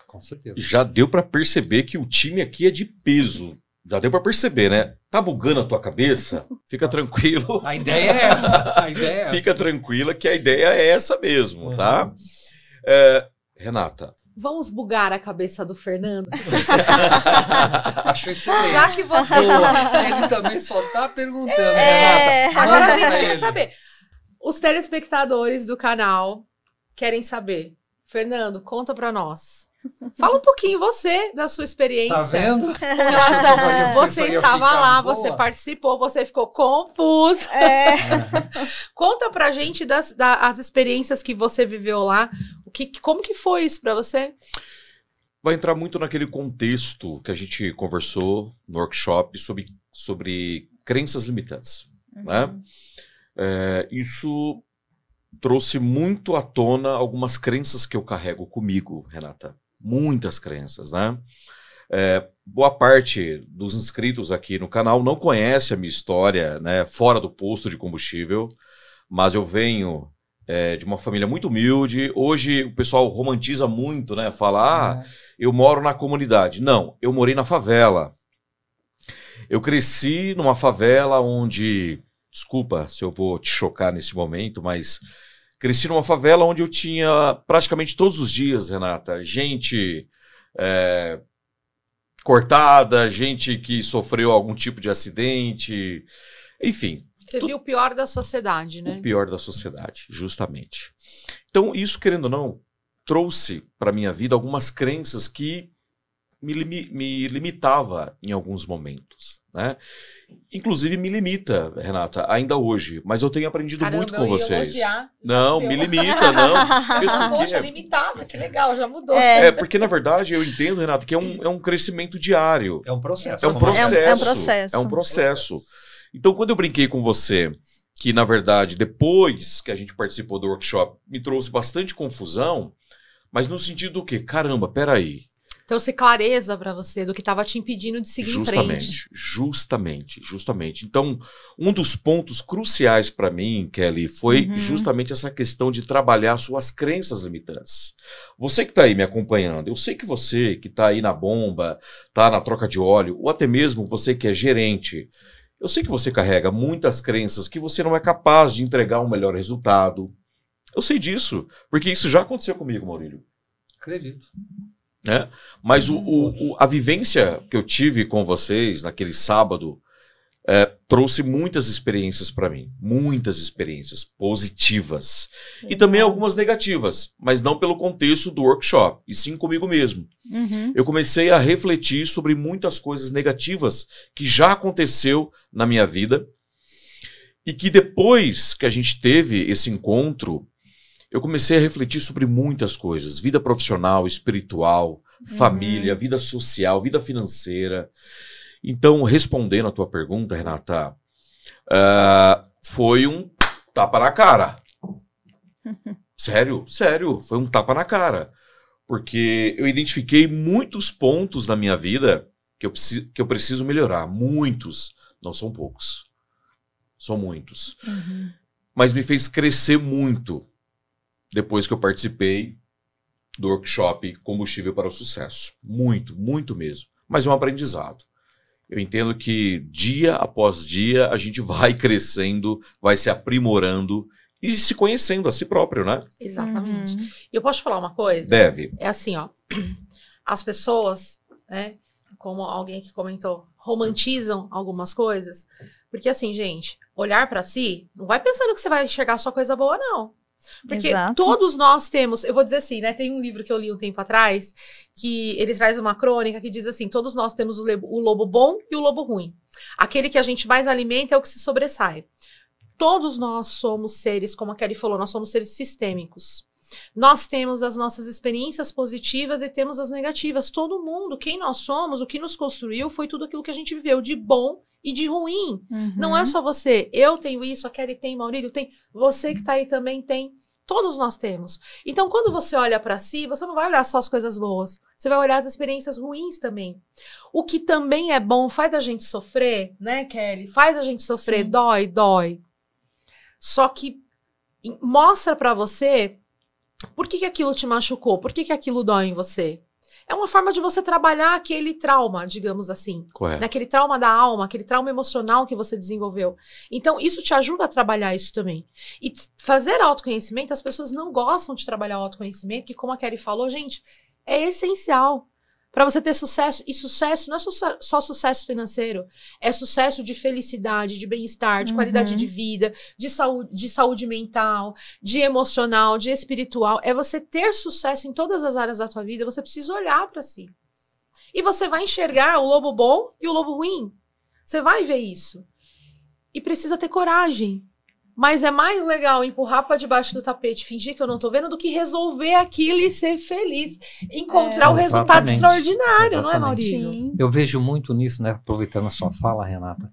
Com certeza. Já deu para perceber que o time aqui é de peso. Já deu para perceber, né? Tá bugando a tua cabeça? Fica tranquilo. A ideia é essa. A ideia é Fica tranquila que a ideia é essa mesmo, tá? uhum. tá? É, Renata, Vamos bugar a cabeça do Fernando? Acho excelente. Já que você. Ele também só tá perguntando, é... Agora a gente quer saber. Os telespectadores do canal querem saber. Fernando, conta para nós. Fala um pouquinho você da sua experiência. Tá vendo? Relação, você estava lá, boa. você participou, você ficou confuso. É. Conta pra gente das, das experiências que você viveu lá, que, como que foi isso para você? Vai entrar muito naquele contexto que a gente conversou no workshop sobre, sobre crenças limitantes. Uhum. Né? É, isso trouxe muito à tona algumas crenças que eu carrego comigo, Renata. Muitas crenças, né? É, boa parte dos inscritos aqui no canal não conhece a minha história, né? Fora do posto de combustível, mas eu venho é, de uma família muito humilde. Hoje o pessoal romantiza muito, né? Falar, ah, eu moro na comunidade. Não, eu morei na favela. Eu cresci numa favela onde. Desculpa se eu vou te chocar nesse momento, mas cresci numa favela onde eu tinha praticamente todos os dias, Renata, gente é, cortada, gente que sofreu algum tipo de acidente, enfim, você tu... viu o pior da sociedade, né? O pior da sociedade, justamente. Então, isso, querendo ou não, trouxe para minha vida algumas crenças que me, limi me limitava em alguns momentos, né? Inclusive me limita, Renata, ainda hoje. Mas eu tenho aprendido Caramba, muito com vocês. Elogiar, não, me limita, não. Poxa, limitava, que legal, já mudou. É. é. porque na verdade eu entendo, Renata, que é um, é um crescimento diário. É um processo. É um processo. Né? É um, é um processo. É um processo. Então, quando eu brinquei com você, que na verdade, depois que a gente participou do workshop, me trouxe bastante confusão, mas no sentido do quê? Caramba, peraí. Trouxe clareza para você do que estava te impedindo de seguir justamente, em frente. Justamente, justamente. Então, um dos pontos cruciais para mim, Kelly, foi uhum. justamente essa questão de trabalhar suas crenças limitantes. Você que está aí me acompanhando, eu sei que você que está aí na bomba, está na troca de óleo, ou até mesmo você que é gerente eu sei que você carrega muitas crenças que você não é capaz de entregar um melhor resultado. Eu sei disso, porque isso já aconteceu comigo, Maurílio. Acredito. É? Mas o, o, o, a vivência que eu tive com vocês naquele sábado é, trouxe muitas experiências para mim, muitas experiências positivas Sim. e também algumas negativas, mas não pelo contexto do workshop, e sim comigo mesmo. Uhum. Eu comecei a refletir sobre muitas coisas negativas que já aconteceu na minha vida e que depois que a gente teve esse encontro, eu comecei a refletir sobre muitas coisas, vida profissional, espiritual, uhum. família, vida social, vida financeira. Então, respondendo a tua pergunta, Renata, uh, foi um tapa na cara. sério, sério, foi um tapa na cara. Porque eu identifiquei muitos pontos na minha vida que eu, preciso, que eu preciso melhorar. Muitos, não são poucos. São muitos. Uhum. Mas me fez crescer muito depois que eu participei do workshop Combustível para o Sucesso. Muito, muito mesmo. Mas é um aprendizado eu entendo que dia após dia a gente vai crescendo, vai se aprimorando e se conhecendo a si próprio, né? Exatamente. Uhum. Eu posso falar uma coisa? Deve. É assim, ó. As pessoas, né, como alguém que comentou, romantizam algumas coisas, porque assim, gente, olhar para si, não vai pensando que você vai enxergar só coisa boa, não. Porque Exato. todos nós temos, eu vou dizer assim, né? Tem um livro que eu li um tempo atrás, que ele traz uma crônica que diz assim: todos nós temos o, o lobo bom e o lobo ruim. Aquele que a gente mais alimenta é o que se sobressai. Todos nós somos seres, como a Kelly falou, nós somos seres sistêmicos. Nós temos as nossas experiências positivas e temos as negativas. Todo mundo, quem nós somos, o que nos construiu, foi tudo aquilo que a gente viveu de bom e de ruim. Uhum. Não é uhum. só você. Eu tenho isso, a Kelly tem, Maurílio tem, você que está aí também tem. Todos nós temos. Então, quando você olha para si, você não vai olhar só as coisas boas. Você vai olhar as experiências ruins também. O que também é bom faz a gente sofrer, né, Kelly? Faz a gente sofrer, Sim. dói, dói. Só que mostra para você por que, que aquilo te machucou, por que, que aquilo dói em você é uma forma de você trabalhar aquele trauma, digamos assim. Naquele trauma da alma, aquele trauma emocional que você desenvolveu. Então, isso te ajuda a trabalhar isso também. E fazer autoconhecimento, as pessoas não gostam de trabalhar autoconhecimento, que, como a Kelly falou, gente, é essencial. Para você ter sucesso, e sucesso não é só sucesso financeiro, é sucesso de felicidade, de bem-estar, de uhum. qualidade de uhum. vida, de saúde, de saúde mental, de emocional, de espiritual. É você ter sucesso em todas as áreas da tua vida, você precisa olhar para si. E você vai enxergar o lobo bom e o lobo ruim. Você vai ver isso. E precisa ter coragem mas é mais legal empurrar para debaixo do tapete, fingir que eu não tô vendo, do que resolver aquilo e ser feliz. Encontrar é, o resultado extraordinário, exatamente. não é, Maurício? Sim. Eu vejo muito nisso, né? Aproveitando a sua fala, Renata,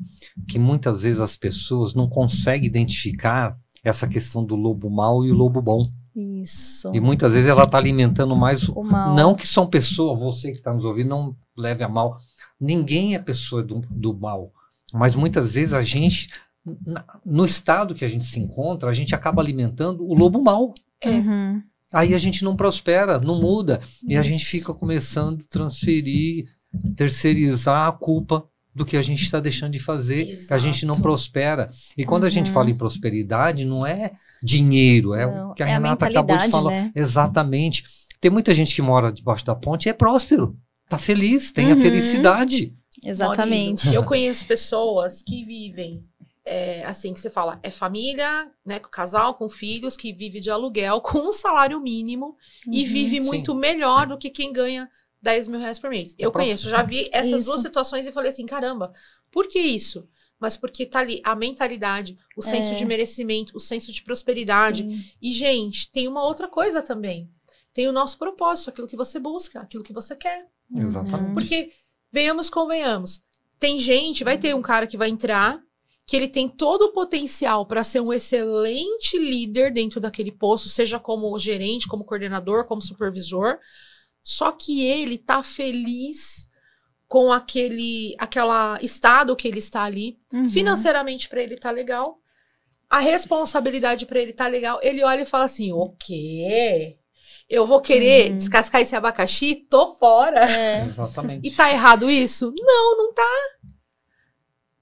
que muitas vezes as pessoas não conseguem identificar essa questão do lobo mau e o lobo bom. Isso. E muitas vezes ela está alimentando mais o, o mal. Não que são pessoas, você que está nos ouvindo, não leve a mal. Ninguém é pessoa do, do mal. Mas muitas vezes a gente no estado que a gente se encontra, a gente acaba alimentando o lobo mal. É. Uhum. Aí a gente não prospera, não muda. Isso. E a gente fica começando a transferir, terceirizar a culpa do que a gente está deixando de fazer, Exato. que a gente não prospera. E quando uhum. a gente uhum. fala em prosperidade, não é dinheiro, é não, o que a é Renata a acabou de falar. Né? Exatamente. Tem muita gente que mora debaixo da ponte e é próspero, tá feliz, tem uhum. a felicidade. Exatamente. eu conheço pessoas que vivem é, assim, que você fala, é família, né, com casal, com filhos, que vive de aluguel com um salário mínimo uhum, e vive sim. muito melhor do que quem ganha 10 mil reais por mês. É Eu, conheço, já vi essas isso. duas situações e falei assim, caramba, por que isso? Mas porque tá ali a mentalidade, o senso é. de merecimento, o senso de prosperidade. Sim. E, gente, tem uma outra coisa também. Tem o nosso propósito, aquilo que você busca, aquilo que você quer. Exatamente. Porque, venhamos, convenhamos, tem gente, vai ter um cara que vai entrar que ele tem todo o potencial para ser um excelente líder dentro daquele posto, seja como gerente, como coordenador, como supervisor. Só que ele tá feliz com aquele aquela estado que ele está ali. Uhum. Financeiramente para ele tá legal. A responsabilidade para ele tá legal. Ele olha e fala assim: "O quê? eu vou querer uhum. descascar esse abacaxi, tô fora. É. Exatamente. E tá errado isso? Não, não tá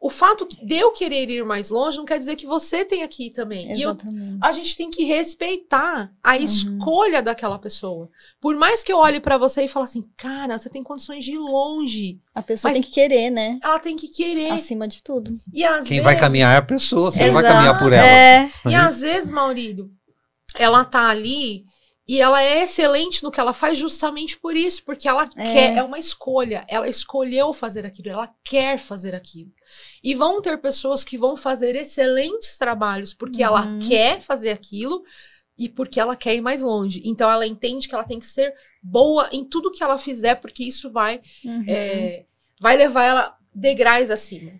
o fato de eu querer ir mais longe não quer dizer que você tenha que ir também. Exatamente. Eu, a gente tem que respeitar a uhum. escolha daquela pessoa. Por mais que eu olhe para você e fale assim, cara, você tem condições de ir longe. A pessoa tem que querer, né? Ela tem que querer. Acima de tudo. E Quem vezes... vai caminhar é a pessoa, você Exato. vai caminhar por ela. É. Uhum. E às vezes, Maurílio, ela tá ali e ela é excelente no que ela faz justamente por isso, porque ela é. quer, é uma escolha. Ela escolheu fazer aquilo, ela quer fazer aquilo. E vão ter pessoas que vão fazer excelentes trabalhos porque uhum. ela quer fazer aquilo e porque ela quer ir mais longe. Então ela entende que ela tem que ser boa em tudo que ela fizer, porque isso vai, uhum. é, vai levar ela degraus acima.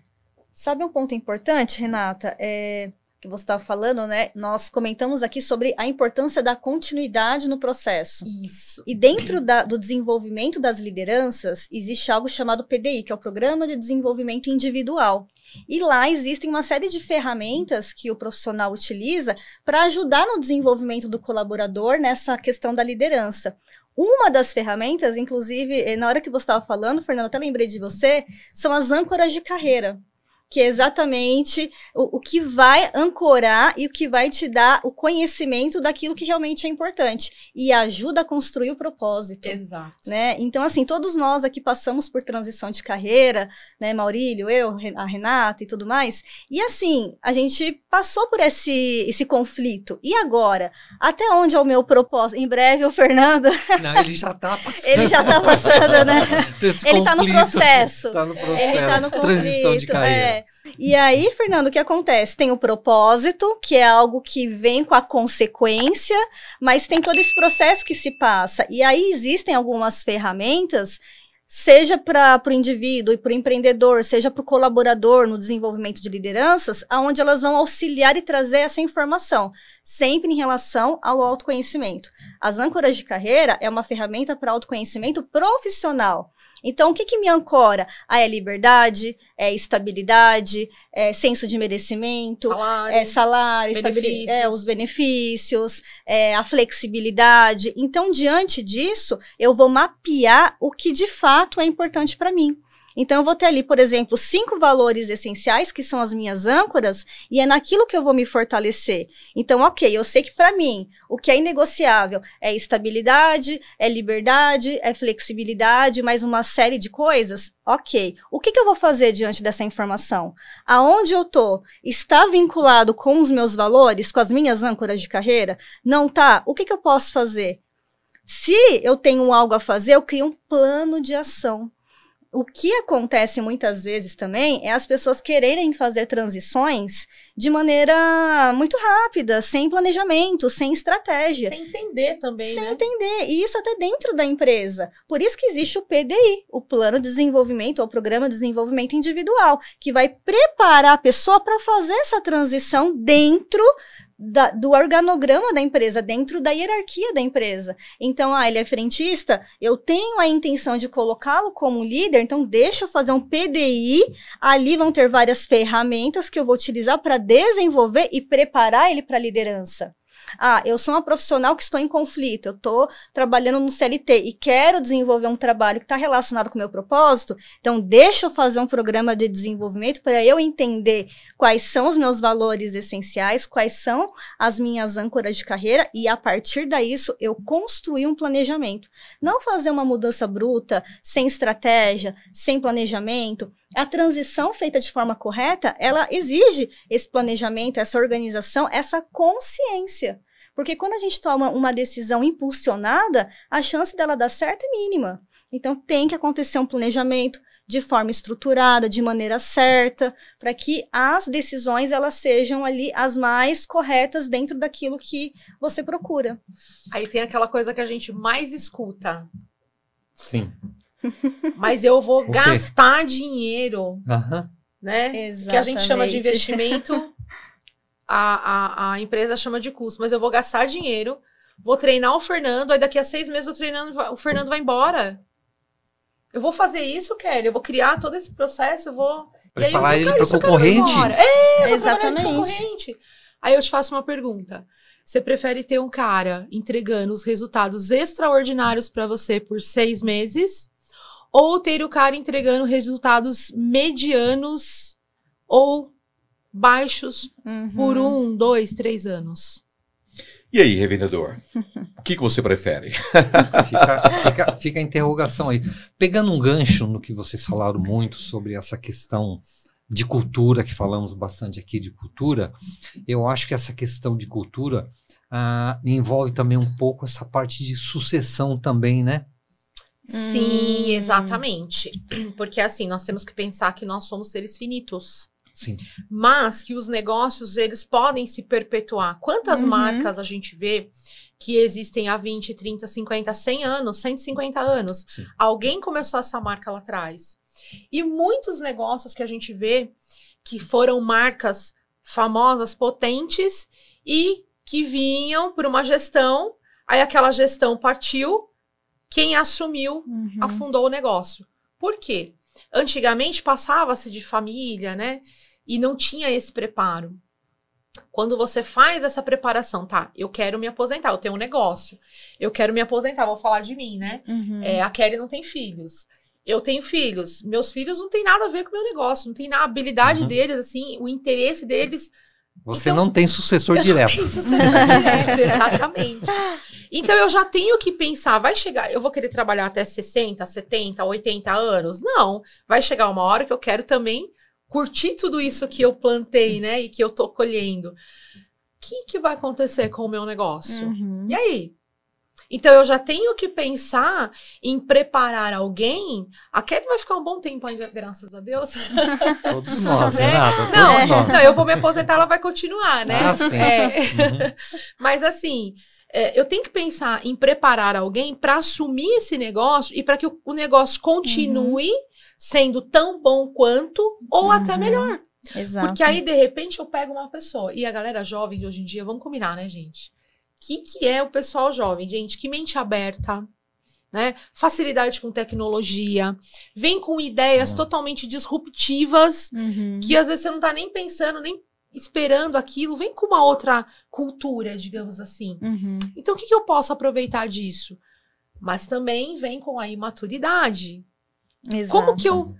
Sabe um ponto importante, Renata? É, que você estava falando, né? Nós comentamos aqui sobre a importância da continuidade no processo. Isso. E dentro da, do desenvolvimento das lideranças, existe algo chamado PDI, que é o Programa de Desenvolvimento Individual. E lá existem uma série de ferramentas que o profissional utiliza para ajudar no desenvolvimento do colaborador nessa questão da liderança. Uma das ferramentas, inclusive, eh, na hora que você estava falando, Fernando, até lembrei de você, são as âncoras de carreira que é exatamente o, o, que vai ancorar e o que vai te dar o conhecimento daquilo que realmente é importante e ajuda a construir o propósito. Exato. Né? Então, assim, todos nós aqui passamos por transição de carreira, né, Maurílio, eu, a Renata e tudo mais. E assim, a gente passou por esse, esse conflito. E agora? Até onde é o meu propósito? Em breve, o Fernando. Não, ele já tá passando. ele já tá passando, né? Esse ele conflito, tá no processo. Tá no processo. Ele tá no conflito. Transição de é. carreira. É. E aí, Fernando, o que acontece? Tem o propósito, que é algo que vem com a consequência, mas tem todo esse processo que se passa. E aí existem algumas ferramentas seja para o indivíduo e para o empreendedor, seja para o colaborador no desenvolvimento de lideranças, aonde elas vão auxiliar e trazer essa informação, sempre em relação ao autoconhecimento. As âncoras de carreira é uma ferramenta para autoconhecimento profissional. Então, o que, que me ancora? Ah, é liberdade, é estabilidade, é senso de merecimento, salário, é salário é, benefícios. É, os benefícios, é, a flexibilidade. Então, diante disso, eu vou mapear o que de fato é importante para mim. Então, eu vou ter ali, por exemplo, cinco valores essenciais, que são as minhas âncoras, e é naquilo que eu vou me fortalecer. Então, ok, eu sei que para mim, o que é inegociável é estabilidade, é liberdade, é flexibilidade, mais uma série de coisas. Ok, o que, que eu vou fazer diante dessa informação? Aonde eu tô? Está vinculado com os meus valores, com as minhas âncoras de carreira? Não tá? O que, que eu posso fazer? Se eu tenho algo a fazer, eu crio um plano de ação o que acontece muitas vezes também é as pessoas quererem fazer transições de maneira muito rápida, sem planejamento, sem estratégia. Sem entender também. Sem né? entender. E isso até dentro da empresa. Por isso que existe o PDI, o Plano de Desenvolvimento ou Programa de Desenvolvimento Individual, que vai preparar a pessoa para fazer essa transição dentro da, do organograma da empresa, dentro da hierarquia da empresa. Então, ah, ele é frentista, eu tenho a intenção de colocá-lo como líder, então deixa eu fazer um PDI. Ali vão ter várias ferramentas que eu vou utilizar para desenvolver e preparar ele para a liderança. Ah, eu sou uma profissional que estou em conflito, eu estou trabalhando no CLT e quero desenvolver um trabalho que está relacionado com o meu propósito, então deixa eu fazer um programa de desenvolvimento para eu entender quais são os meus valores essenciais, quais são as minhas âncoras de carreira e a partir daí eu construir um planejamento. Não fazer uma mudança bruta, sem estratégia, sem planejamento, a transição feita de forma correta, ela exige esse planejamento, essa organização, essa consciência. Porque quando a gente toma uma decisão impulsionada, a chance dela dar certo é mínima. Então tem que acontecer um planejamento de forma estruturada, de maneira certa, para que as decisões elas sejam ali as mais corretas dentro daquilo que você procura. Aí tem aquela coisa que a gente mais escuta. Sim. Mas eu vou gastar dinheiro, uhum. né? Exatamente. Que a gente chama de investimento, a, a, a empresa chama de custo. Mas eu vou gastar dinheiro, vou treinar o Fernando, aí daqui a seis meses o, treinando, o Fernando vai embora. Eu vou fazer isso, Kelly, eu vou criar todo esse processo, eu vou... Preparar ele para é, o concorrente. É, Exatamente. Aí eu te faço uma pergunta. Você prefere ter um cara entregando os resultados extraordinários para você por seis meses ou ter o cara entregando resultados medianos ou baixos uhum. por um, dois, três anos. E aí, revendedor? O que, que você prefere? fica, fica, fica, a interrogação aí. Pegando um gancho no que vocês falaram muito sobre essa questão de cultura, que falamos bastante aqui de cultura, eu acho que essa questão de cultura ah, envolve também um pouco essa parte de sucessão também, né? Sim, hum. exatamente. Porque assim, nós temos que pensar que nós somos seres finitos. Sim. Mas que os negócios, eles podem se perpetuar. Quantas uhum. marcas a gente vê que existem há 20, 30, 50, 100 anos, 150 anos? Sim. Alguém começou essa marca lá atrás. E muitos negócios que a gente vê que foram marcas famosas, potentes e que vinham por uma gestão, aí aquela gestão partiu, quem assumiu uhum. afundou o negócio. Por quê? Antigamente passava-se de família, né? E não tinha esse preparo. Quando você faz essa preparação, tá? Eu quero me aposentar, eu tenho um negócio. Eu quero me aposentar, vou falar de mim, né? Uhum. É, a Kelly não tem filhos. Eu tenho filhos. Meus filhos não têm nada a ver com o meu negócio, não tem na habilidade uhum. deles, assim, o interesse deles você então, não tem sucessor direto. Não tenho sucessor direto, exatamente. Então eu já tenho que pensar, vai chegar, eu vou querer trabalhar até 60, 70, 80 anos? Não, vai chegar uma hora que eu quero também curtir tudo isso que eu plantei, né, e que eu tô colhendo. O que, que vai acontecer com o meu negócio? Uhum. E aí? Então eu já tenho que pensar em preparar alguém. A Kelly vai ficar um bom tempo ainda, graças a Deus. Todos nós, né? Renata, não, nós. não, eu vou me aposentar, ela vai continuar, né? Ah, sim. É. Uhum. Mas assim, é, eu tenho que pensar em preparar alguém para assumir esse negócio e para que o, o, negócio continue uhum. sendo tão bom quanto ou uhum. até melhor. Exato. Porque aí, de repente, eu pego uma pessoa. E a galera jovem de hoje em dia, vamos combinar, né, gente? que, que é o pessoal jovem, gente? Que mente aberta, né? Facilidade com tecnologia, vem com ideias uhum. totalmente disruptivas, uhum. que às vezes você não está nem pensando, nem esperando aquilo, vem com uma outra cultura, digamos assim. Uhum. Então, o que, que eu posso aproveitar disso? Mas também vem com a imaturidade. Exato. Como que eu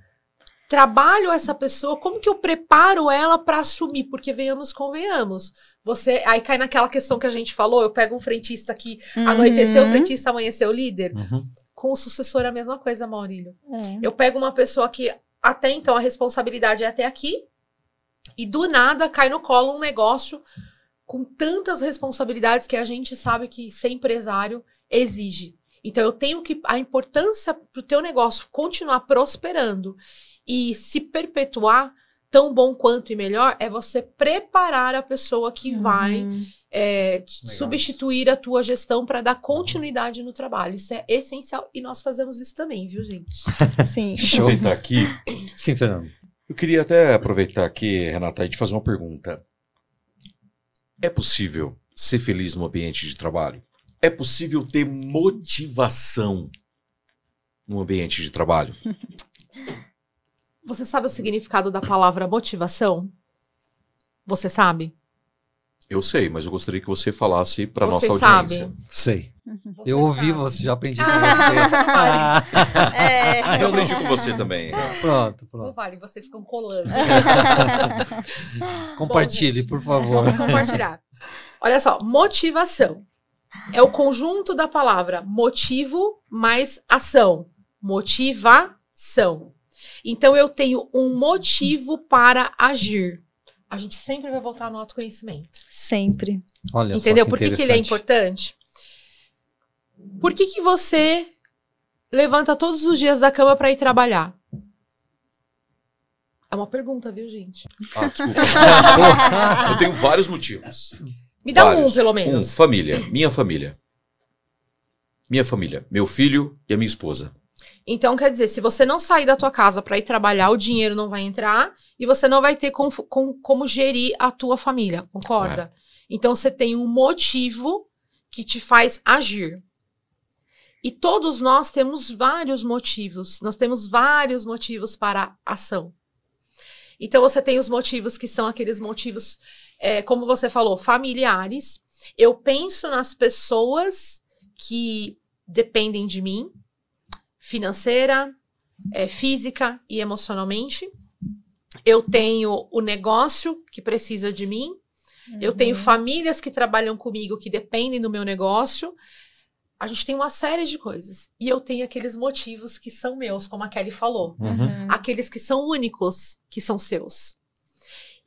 trabalho essa pessoa, como que eu preparo ela para assumir? Porque venhamos, convenhamos. Você aí cai naquela questão que a gente falou, eu pego um frentista que uhum. anoiteceu, o frentista amanheceu líder. Uhum. Com o sucessor é a mesma coisa, Maurílio. É. Eu pego uma pessoa que até então a responsabilidade é até aqui e do nada cai no colo um negócio com tantas responsabilidades que a gente sabe que ser empresário exige. Então eu tenho que a importância para o teu negócio continuar prosperando e se perpetuar tão bom quanto e melhor é você preparar a pessoa que uhum. vai é, substituir a tua gestão para dar uhum. continuidade no trabalho. Isso é essencial e nós fazemos isso também, viu, gente? Sim. Deixa eu aproveitar aqui. Sim, Fernando. Eu queria até aproveitar aqui, Renata, e te fazer uma pergunta. É possível ser feliz no ambiente de trabalho? É possível ter motivação no ambiente de trabalho? Você sabe o significado da palavra motivação? Você sabe? Eu sei, mas eu gostaria que você falasse para nossa audiência. Sabe. Sei. Você eu ouvi sabe. você, já aprendi com você. é. Eu aprendi com você também. Pronto, pronto. Não vale, vocês ficam colando. Compartilhe, por favor. Vamos compartilhar. Olha só, motivação. É o conjunto da palavra motivo mais ação. Motivação. Então eu tenho um motivo para agir. A gente sempre vai voltar no autoconhecimento. Sempre. Olha Entendeu? Que Por que, que ele é importante? Por que, que você levanta todos os dias da cama para ir trabalhar? É uma pergunta, viu, gente? Ah, desculpa. eu tenho vários motivos. Me dá vários. um, pelo menos. Um, família. Minha família. Minha família. Meu filho e a minha esposa. Então, quer dizer, se você não sair da tua casa para ir trabalhar, o dinheiro não vai entrar e você não vai ter com, com, como gerir a tua família, concorda? É. Então, você tem um motivo que te faz agir. E todos nós temos vários motivos, nós temos vários motivos para ação. Então, você tem os motivos que são aqueles motivos, é, como você falou, familiares. Eu penso nas pessoas que dependem de mim, financeira, é, física e emocionalmente. Eu tenho o negócio que precisa de mim. Uhum. Eu tenho uhum. famílias que trabalham comigo que dependem do meu negócio. A gente tem uma série de coisas. E eu tenho aqueles motivos que são meus, como a Kelly falou. Uhum. uhum. Aqueles que são únicos, que são seus.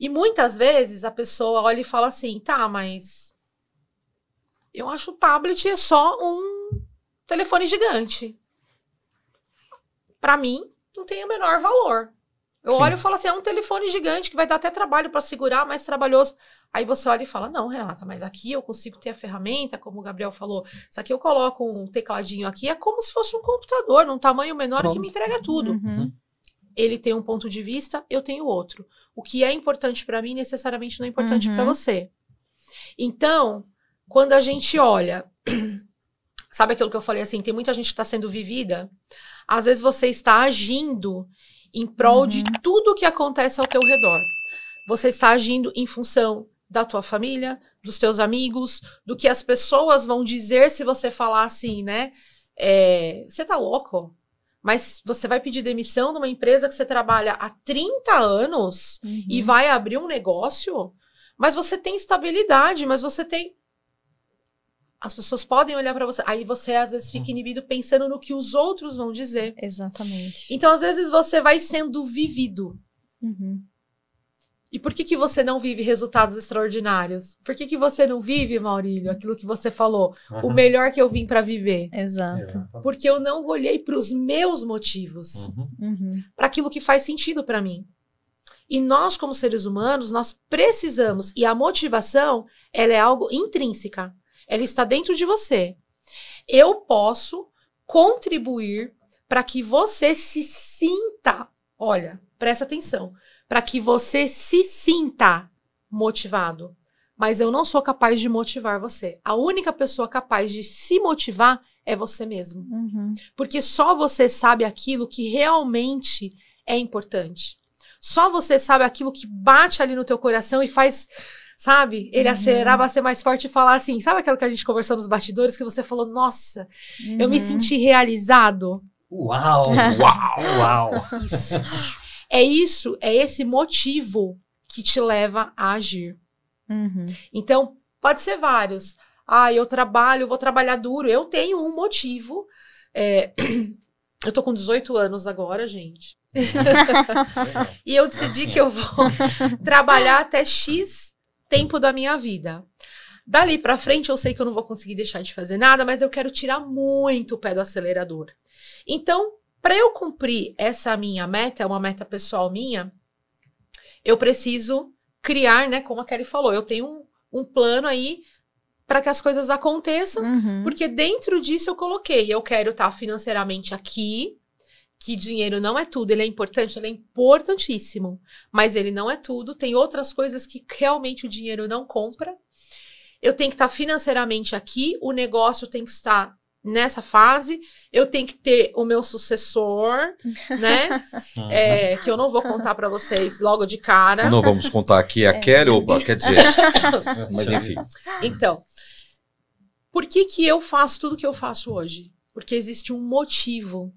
E muitas vezes a pessoa olha e fala assim: tá, mas eu acho o tablet é só um telefone gigante para mim, não tem o menor valor. Eu Sim. olho e falo assim: é um telefone gigante que vai dar até trabalho para segurar, mais trabalhoso. Aí você olha e fala: não, Renata, mas aqui eu consigo ter a ferramenta, como o Gabriel falou. Isso aqui eu coloco um tecladinho aqui, é como se fosse um computador, num tamanho menor Pronto. que me entrega tudo. Uhum. uhum. Ele tem um ponto de vista, eu tenho outro. O que é importante para mim necessariamente não é importante uhum. para você. Então, quando a gente olha, sabe aquilo que eu falei assim: tem muita gente que está sendo vivida às vezes você está agindo em prol uhum. de tudo o que acontece ao teu redor. Você está agindo em função da tua família, dos teus amigos, do que as pessoas vão dizer se você falar assim, né? É, você tá louco? Mas você vai pedir demissão numa empresa que você trabalha há 30 anos uhum. e vai abrir um negócio? Mas você tem estabilidade, mas você tem as pessoas podem olhar para você. Aí você às vezes fica uhum. inibido pensando no que os outros vão dizer. Exatamente. Então às vezes você vai sendo vivido. Uhum. E por que que você não vive resultados extraordinários? Por que que você não vive, Maurílio, aquilo que você falou, uhum. o melhor que eu vim para viver? Exato. É, Porque eu não olhei para os meus motivos, uhum. uhum. para aquilo que faz sentido para mim. E nós como seres humanos, nós precisamos e a motivação, ela é algo intrínseca ela está dentro de você. Eu posso contribuir para que você se sinta, olha, presta atenção, para que você se sinta motivado. Mas eu não sou capaz de motivar você. A única pessoa capaz de se motivar é você mesmo. Uhum. Porque só você sabe aquilo que realmente é importante. Só você sabe aquilo que bate ali no teu coração e faz sabe? Ele uhum. a ser mais forte e falar assim, sabe aquilo que a gente conversou nos bastidores que você falou, nossa, uhum. eu me uhum. senti realizado. Uau, uau, uau. Isso. é isso, é esse motivo que te leva a agir. Uhum. Então, pode ser vários. Ah, eu trabalho, vou trabalhar duro. Eu tenho um motivo. É... eu tô com 18 anos agora, gente. e eu decidi que eu vou trabalhar até X tempo da minha vida. Dali para frente, eu sei que eu não vou conseguir deixar de fazer nada, mas eu quero tirar muito o pé do acelerador. Então, para eu cumprir essa minha meta, é uma meta pessoal minha, eu preciso criar, né? Como a Kelly falou, eu tenho um, um plano aí para que as coisas aconteçam, uhum. porque dentro disso eu coloquei, eu quero estar tá financeiramente aqui, que dinheiro não é tudo, ele é importante, ele é importantíssimo, mas ele não é tudo, tem outras coisas que realmente o dinheiro não compra. Eu tenho que estar financeiramente aqui, o negócio tem que estar nessa fase, eu tenho que ter o meu sucessor, né? é, que eu não vou contar para vocês logo de cara. Não vamos contar aqui a é. Kelly, opa, quer dizer. Mas enfim. Então, por que que eu faço tudo que eu faço hoje? Porque existe um motivo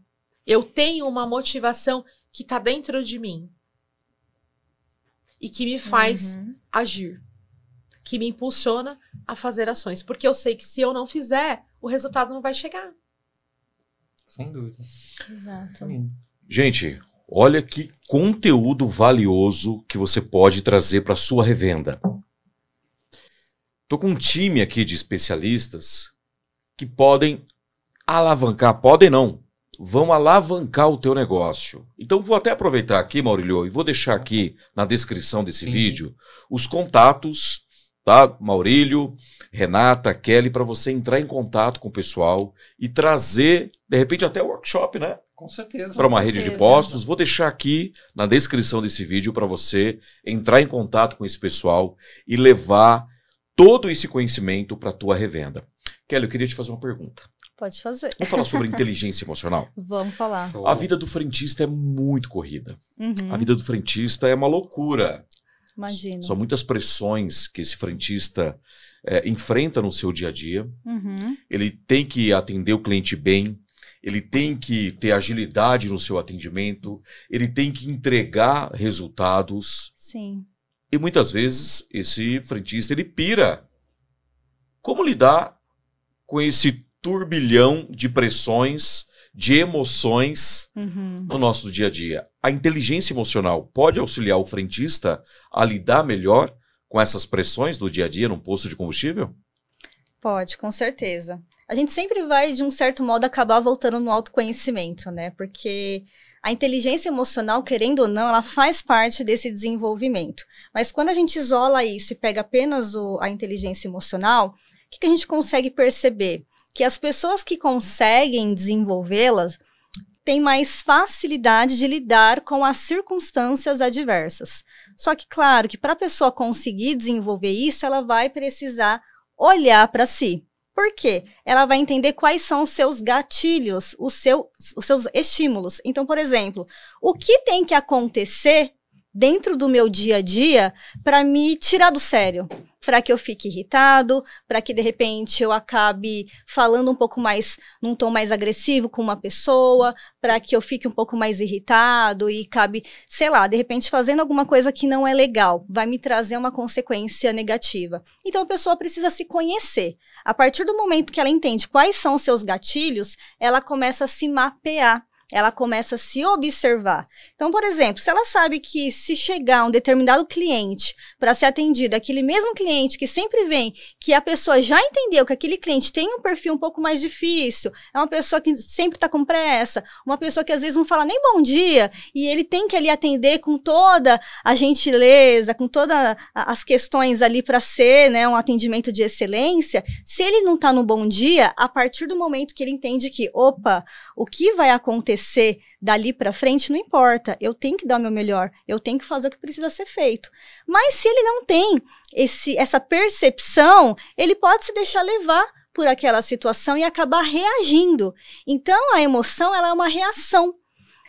eu tenho uma motivação que está dentro de mim e que me faz uhum. agir, que me impulsiona a fazer ações, porque eu sei que se eu não fizer, o resultado não vai chegar. Sem dúvida. Exato. Gente, olha que conteúdo valioso que você pode trazer para sua revenda. Tô com um time aqui de especialistas que podem alavancar, podem não, vão alavancar o teu negócio. Então vou até aproveitar aqui, Maurílio, e vou deixar aqui na descrição desse Sim. vídeo os contatos, tá? Maurílio, Renata, Kelly, para você entrar em contato com o pessoal e trazer, de repente, até workshop, né? Com certeza. Para uma certeza. rede de postos. Vou deixar aqui na descrição desse vídeo para você entrar em contato com esse pessoal e levar todo esse conhecimento para a tua revenda. Kelly, eu queria te fazer uma pergunta. Pode fazer. Vamos falar sobre inteligência emocional? Vamos falar. Show. A vida do frentista é muito corrida. Uhum. A vida do frentista é uma loucura. Imagina. São muitas pressões que esse frentista é, enfrenta no seu dia a dia. Uhum. Ele tem que atender o cliente bem, ele tem que ter agilidade no seu atendimento, ele tem que entregar resultados. Sim. E muitas vezes esse frentista ele pira. Como lidar com esse turbilhão de pressões, de emoções uhum. no nosso dia a dia. A inteligência emocional pode auxiliar o frentista a lidar melhor com essas pressões do dia a dia num posto de combustível? Pode, com certeza. A gente sempre vai, de um certo modo, acabar voltando no autoconhecimento, né? Porque a inteligência emocional, querendo ou não, ela faz parte desse desenvolvimento. Mas quando a gente isola isso e pega apenas o, a inteligência emocional, o que, que a gente consegue perceber? que as pessoas que conseguem desenvolvê-las têm mais facilidade de lidar com as circunstâncias adversas. Só que, claro, que para a pessoa conseguir desenvolver isso, ela vai precisar olhar para si. Por quê? Ela vai entender quais são os seus gatilhos, os, seu, os seus estímulos. Então, por exemplo, o que tem que acontecer dentro do meu dia a dia para me tirar do sério, para que eu fique irritado, para que de repente eu acabe falando um pouco mais num tom mais agressivo com uma pessoa, para que eu fique um pouco mais irritado e acabe, sei lá, de repente fazendo alguma coisa que não é legal, vai me trazer uma consequência negativa. Então a pessoa precisa se conhecer. A partir do momento que ela entende quais são os seus gatilhos, ela começa a se mapear ela começa a se observar. Então, por exemplo, se ela sabe que se chegar um determinado cliente para ser atendido, aquele mesmo cliente que sempre vem, que a pessoa já entendeu que aquele cliente tem um perfil um pouco mais difícil, é uma pessoa que sempre está com pressa, uma pessoa que às vezes não fala nem bom dia, e ele tem que ali atender com toda a gentileza, com todas as questões ali para ser né, um atendimento de excelência. Se ele não está no bom dia, a partir do momento que ele entende que, opa, o que vai acontecer? acontecer dali para frente, não importa. Eu tenho que dar o meu melhor, eu tenho que fazer o que precisa ser feito. Mas se ele não tem esse, essa percepção, ele pode se deixar levar por aquela situação e acabar reagindo. Então, a emoção ela é uma reação.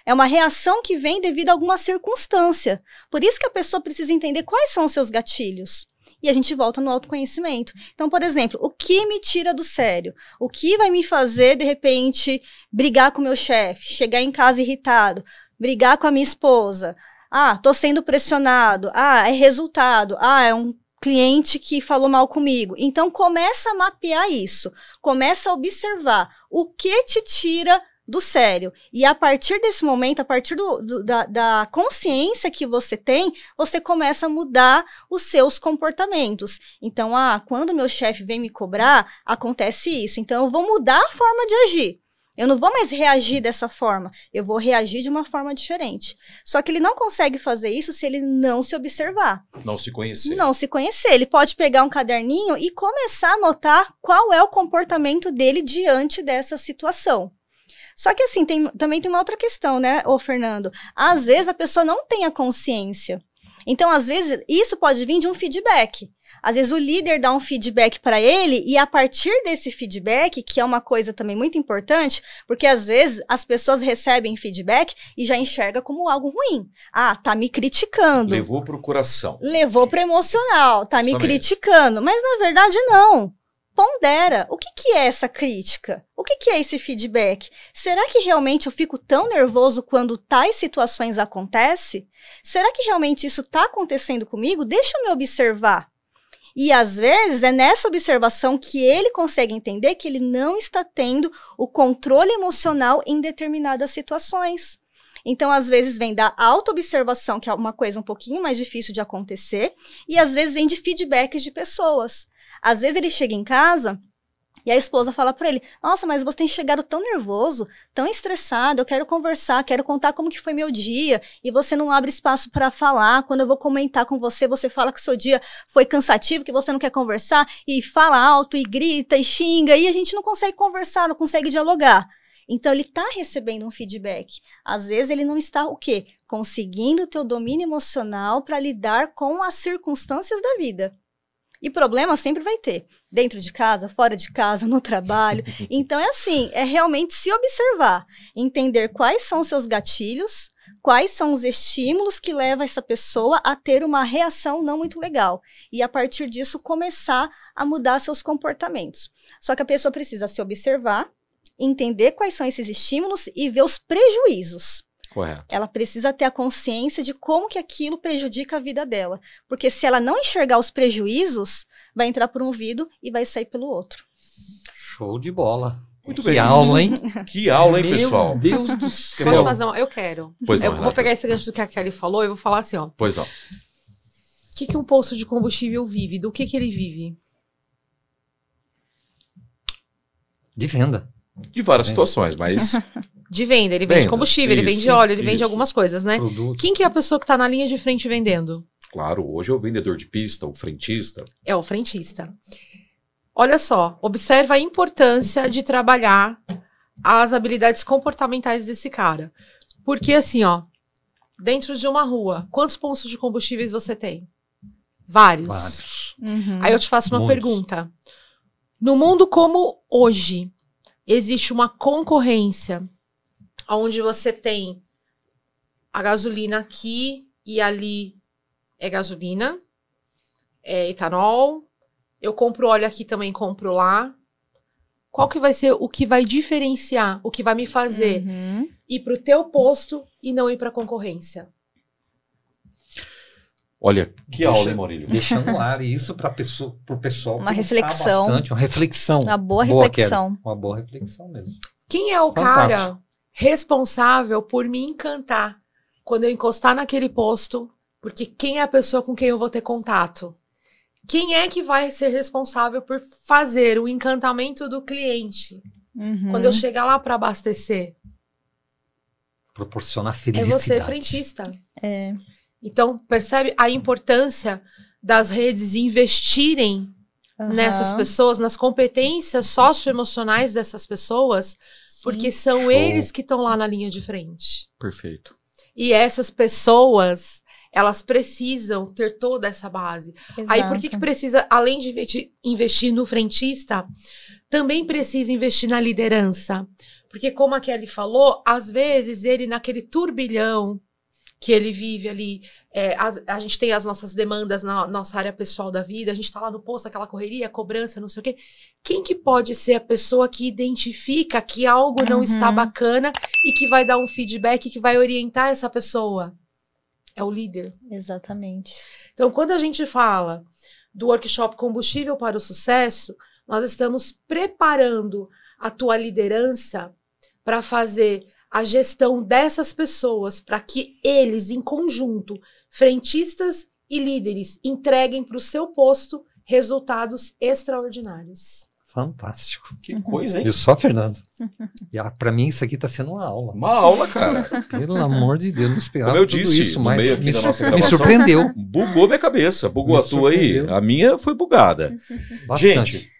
É uma reação que vem devido a alguma circunstância. Por isso que a pessoa precisa entender quais são os seus gatilhos. E a gente volta no autoconhecimento. Então, por exemplo, o que me tira do sério? O que vai me fazer, de repente, brigar com meu chefe, chegar em casa irritado, brigar com a minha esposa? Ah, tô sendo pressionado. Ah, é resultado. Ah, é um cliente que falou mal comigo. Então começa a mapear isso, começa a observar o que te tira do sério. E a partir desse momento, a partir do, do, da, da, consciência que você tem, você começa a mudar os seus comportamentos. Então, ah, quando meu chefe vem me cobrar, acontece isso. Então, eu vou mudar a forma de agir. Eu não vou mais reagir dessa forma. Eu vou reagir de uma forma diferente. Só que ele não consegue fazer isso se ele não se observar. Não se conhecer. Não se conhecer. Ele pode pegar um caderninho e começar a notar qual é o comportamento dele diante dessa situação. Só que assim, tem, também tem uma outra questão, né, ô Fernando? Às vezes a pessoa não tem a consciência. Então, às vezes, isso pode vir de um feedback. Às vezes, o líder dá um feedback para ele, e a partir desse feedback, que é uma coisa também muito importante, porque às vezes as pessoas recebem feedback e já enxerga como algo ruim. Ah, tá me criticando. Levou para o coração. Levou para emocional, tá Justamente. me criticando. Mas na verdade, não pondera o que, que é essa crítica, o que, que é esse feedback. Será que realmente eu fico tão nervoso quando tais situações acontecem? Será que realmente isso está acontecendo comigo? Deixa eu me observar. E às vezes é nessa observação que ele consegue entender que ele não está tendo o controle emocional em determinadas situações. Então, às vezes vem da autoobservação, que é uma coisa um pouquinho mais difícil de acontecer, e às vezes vem de feedbacks de pessoas. Às vezes ele chega em casa e a esposa fala para ele: "Nossa, mas você tem chegado tão nervoso, tão estressado. Eu quero conversar, quero contar como que foi meu dia, e você não abre espaço para falar. Quando eu vou comentar com você, você fala que seu dia foi cansativo, que você não quer conversar e fala alto e grita e xinga, e a gente não consegue conversar, não consegue dialogar." Então ele está recebendo um feedback. Às vezes ele não está o quê? Conseguindo o o domínio emocional para lidar com as circunstâncias da vida. E problema sempre vai ter. Dentro de casa, fora de casa, no trabalho. Então é assim, é realmente se observar, entender quais são os seus gatilhos, quais são os estímulos que levam essa pessoa a ter uma reação não muito legal e a partir disso começar a mudar seus comportamentos. Só que a pessoa precisa se observar, entender quais são esses estímulos e ver os prejuízos. Correto. Ela precisa ter a consciência de como que aquilo prejudica a vida dela. Porque se ela não enxergar os prejuízos, vai entrar por um ouvido e vai sair pelo outro. Show de bola. Muito que bem. Que aula, hein? Que aula, hein, Meu pessoal? Deus do céu. Posso fazer uma? Eu quero. Pois eu não, vou pegar esse gancho do que a Kelly falou e vou falar assim, ó. Pois não. O que, que um posto de combustível vive? Do que, que ele vive? De venda de várias situações, mas. De venda, ele vende combustível, isso, ele vende óleo, ele isso. vende algumas coisas, né? Produto. Quem que é a pessoa que está na linha de frente vendendo? Claro, hoje é o vendedor de pista, o frentista. É o frentista. Olha só, observa a importância de trabalhar as habilidades comportamentais desse cara. Porque assim, ó, dentro de uma rua, quantos pontos de combustíveis você tem? Vários. Vários. Uhum. Aí eu te faço uma Muitos. pergunta. No mundo como hoje, existe uma concorrência onde você tem a gasolina aqui e ali é gasolina, é etanol. Eu compro óleo aqui também compro lá. Qual que vai ser o que vai diferenciar, o que vai me fazer uhum. ir para o teu posto e não ir para a concorrência? Olha, que deixa, aula, hein, Maurílio? Deixa no ar isso para pessoa, o pessoal uma reflexão, bastante, uma reflexão. Uma boa, boa reflexão. Queda, uma boa reflexão mesmo. Quem é o Fantástico. cara responsável por me encantar quando eu encostar naquele posto? Porque quem é a pessoa com quem eu vou ter contato? Quem é que vai ser responsável por fazer o encantamento do cliente uhum. quando eu chegar lá para abastecer? Proporcionar felicidade. É você, frentista. É. Então, percebe a importância das redes investirem uhum. nessas pessoas, nas competências socioemocionais dessas pessoas, Sim. porque são Show. eles que estão lá na linha de frente. Perfeito. E essas pessoas, elas precisam ter toda essa base. Exato. Aí por que, que precisa, além de investir no frentista, também precisa investir na liderança? Porque, como a Kelly falou, às vezes ele, naquele turbilhão que ele vive ali. É, a, a, gente tem as nossas demandas na nossa área pessoal da vida, a gente está lá no posto, aquela correria, cobrança, não sei o quê. Quem que pode ser a pessoa que identifica que algo não uhum. está bacana e que vai dar um feedback, que vai orientar essa pessoa? É o líder. Exatamente. Então, quando a gente fala do workshop Combustível para o Sucesso, nós estamos preparando a tua liderança para fazer a gestão dessas pessoas para que eles, em conjunto, frentistas e líderes, entreguem para o seu posto resultados extraordinários. Fantástico. Que coisa, hein? E só, Fernando. E ah, para mim isso aqui está sendo uma aula. Uma aula, cara. Pelo amor de Deus, não esperava Como eu disse, isso, mas me, me, surpreendeu. Bugou minha cabeça, bugou me a tua aí. A minha foi bugada. Bastante. Gente,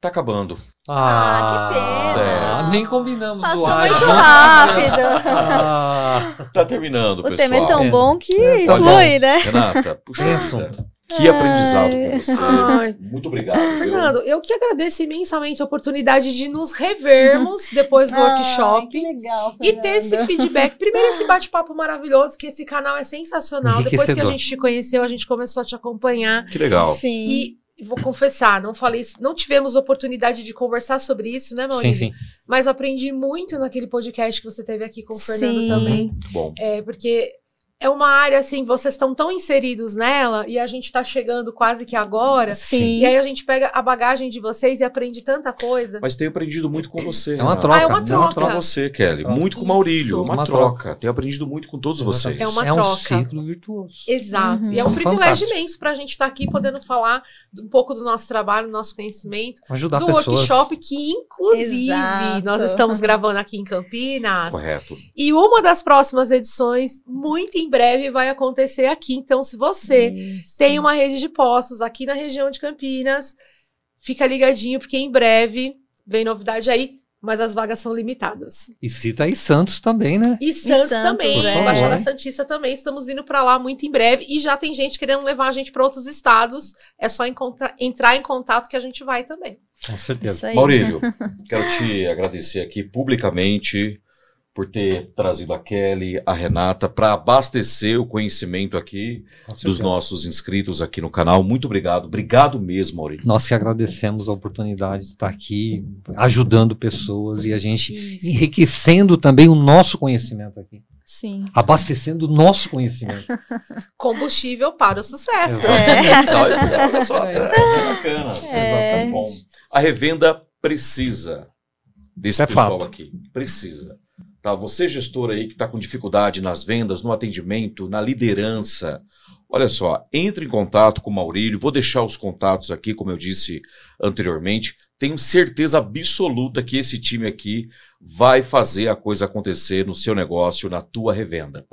tá acabando. Ah, ah, que pena. Nem combinamos Passou muito rápido. ah, tá terminando, o pessoal. O tema é tão é. bom que é, tá né? Renata, puxa é assunto. Que aprendizado com você. Ai. Muito obrigado. Fernando, viu? eu que agradeço imensamente a oportunidade de nos revermos depois do Ai, workshop. Legal, e ter esse feedback. Primeiro, esse bate-papo maravilhoso, que esse canal é sensacional. Depois que a gente te conheceu, a gente começou a te acompanhar. Que legal. Sim. E vou confessar, não falei isso, não tivemos oportunidade de conversar sobre isso, né, Maurício? Sim, sim. Mas aprendi muito naquele podcast que você teve aqui com o Fernando sim. também. Bom. É, porque é uma área assim, vocês estão tão inseridos nela e a gente está chegando quase que agora. Sim. E aí a gente pega a bagagem de vocês e aprende tanta coisa. Mas tenho aprendido muito com você. É uma né? troca. Ah, é uma é troca. Não com você, Kelly. Muito com o Maurílio. Uma, uma troca. troca. Tenho aprendido muito com todos vocês. É uma troca. É um ciclo virtuoso. Exato. Uhum. E é um Fantástico. privilégio imenso para a gente estar tá aqui podendo falar um pouco do nosso trabalho, do nosso conhecimento. Ajudar do pessoas. workshop que, inclusive, Exato. nós estamos gravando aqui em Campinas. Correto. E uma das próximas edições, muito importante breve vai acontecer aqui. Então, se você Isso. tem uma rede de postos aqui na região de Campinas, fica ligadinho, porque em breve vem novidade aí. Mas as vagas são limitadas. E cita aí Santos também, né? E Santos, e Santos também, né? Baixada Santista também. Estamos indo para lá muito em breve. E já tem gente querendo levar a gente para outros estados. É só entrar em contato que a gente vai também. Com certeza. Aí, né? Maurílio, né? quero te agradecer aqui publicamente por ter trazido a Kelly, a Renata, para abastecer o conhecimento aqui dos nossos inscritos aqui no canal. Muito obrigado, obrigado mesmo, Maurício. Nós que agradecemos a oportunidade de estar aqui ajudando pessoas e a gente Isso. enriquecendo também o nosso conhecimento aqui. Sim. Abastecendo o nosso conhecimento. Combustível para o sucesso. É. Olha só, é. é bacana. É. Tá a revenda precisa desse é pessoal fato. aqui. Precisa. Tá? Você, gestor aí, que está com dificuldade nas vendas, no atendimento, na liderança, olha só, entre em contato com o Maurílio, vou deixar os contatos aqui, como eu disse anteriormente. Tenho certeza absoluta que esse time aqui vai fazer a coisa acontecer no seu negócio, na tua revenda.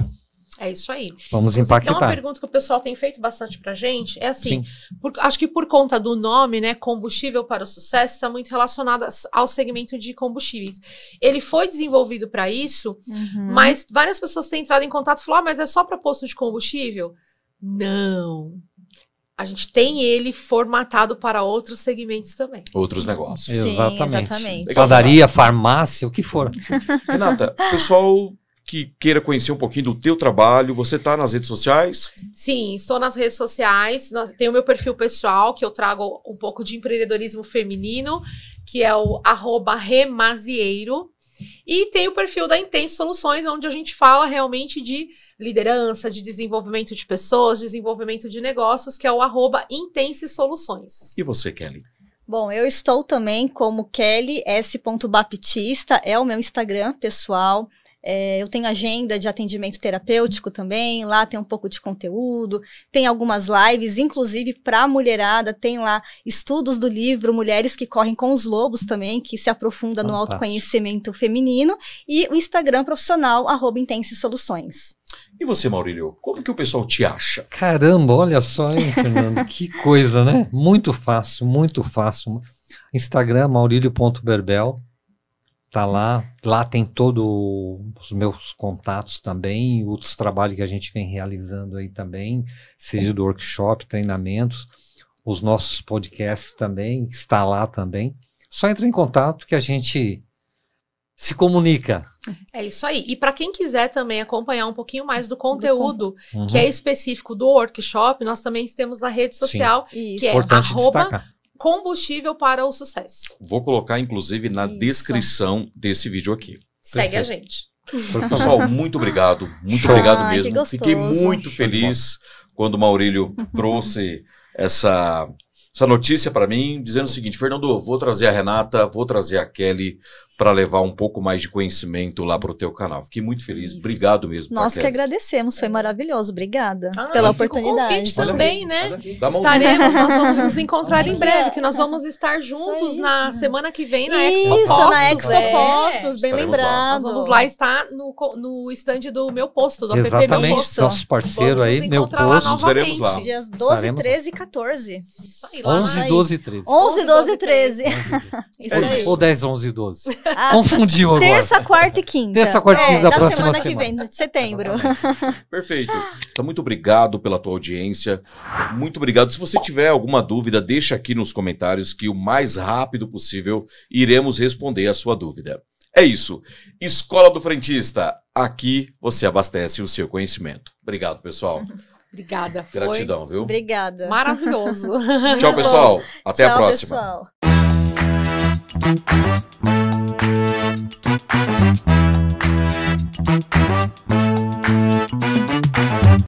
É isso aí. Vamos é impactar. Então, uma pergunta que o pessoal tem feito bastante pra gente é assim: por, acho que por conta do nome, né, combustível para o sucesso, está muito relacionado ao segmento de combustíveis. Ele foi desenvolvido para isso, uhum. mas várias pessoas têm entrado em contato e falaram: ah, mas é só para posto de combustível? Não. A gente tem ele formatado para outros segmentos também. Outros negócios. Sim, exatamente. exatamente. Padaria, farmácia, o que for. Renata, o pessoal que queira conhecer um pouquinho do teu trabalho, você está nas redes sociais? Sim, estou nas redes sociais. Tem o meu perfil pessoal, que eu trago um pouco de empreendedorismo feminino, que é o remazieiro. E tem o perfil da Intense Soluções, onde a gente fala realmente de liderança, de desenvolvimento de pessoas, desenvolvimento de negócios, que é o arroba Intense Soluções. E você, Kelly? Bom, eu estou também como Kelly S. Baptista, é o meu Instagram pessoal. É, eu tenho agenda de atendimento terapêutico também, lá tem um pouco de conteúdo, tem algumas lives, inclusive para a mulherada, tem lá estudos do livro Mulheres que Correm com os Lobos também, que se aprofunda no autoconhecimento feminino, e o Instagram profissional, arroba Intense Soluções. E você, Maurílio, como que o pessoal te acha? Caramba, olha só, hein, Fernando, que coisa, né? Muito fácil, muito fácil. Instagram, maurílio.berbel, tá lá. Lá tem todos os meus contatos também, outros trabalhos que a gente vem realizando aí também, seja do workshop, treinamentos, os nossos podcasts também, está lá também. Só entra em contato que a gente se comunica. É isso aí. E para quem quiser também acompanhar um pouquinho mais do conteúdo uhum. que é uhum. específico do workshop, nós também temos a rede social Sim. que é arroba destacar combustível para o sucesso. Vou colocar, inclusive, na Isso. descrição desse vídeo aqui. Segue Perfeito. a gente. Pessoal, muito obrigado. Muito Show. obrigado ah, mesmo. Fiquei muito feliz quando o Maurílio trouxe essa, essa notícia para mim, dizendo o seguinte: Fernando, vou trazer a Renata, vou trazer a Kelly, para levar um pouco mais de conhecimento lá para o teu canal. Fiquei muito feliz. Isso. Obrigado mesmo. Nós que agradecemos, foi maravilhoso. Obrigada ah, pela oportunidade. o Convite também, né? Estaremos, nós vamos nos encontrar em breve, que nós vamos estar juntos na semana que vem na Expo Isso, Postos, na Expo é. Postos, bem Estaremos lembrado. Nós vamos lá estar no, no stand do meu posto, do Exatamente, app meu posto. Nosso parceiro vamos aí, meu posto. Lá novamente. Estaremos lá. Dias 12, Estaremos 13 e 14. Isso aí, lá 11, 12 e 13. 11, 12 e 13. 13. Isso aí. Ou 10, 11 e 12. Confundiu agora. Terça, quarta e quinta. Terça, quarta e quinta é, da, da próxima semana. semana que vem, de setembro. Perfeito. Então, muito obrigado pela tua audiência. Muito obrigado. Se você tiver alguma dúvida, deixa aqui nos comentários que o mais rápido possível iremos responder a sua dúvida. É isso. Escola do Frentista. Aqui você abastece o seu conhecimento. Obrigado, pessoal. Obrigada. Gratidão, foi... viu? Obrigada. Maravilhoso. Tchau, pessoal. Até Tchau, a próxima. Pessoal. Thank you.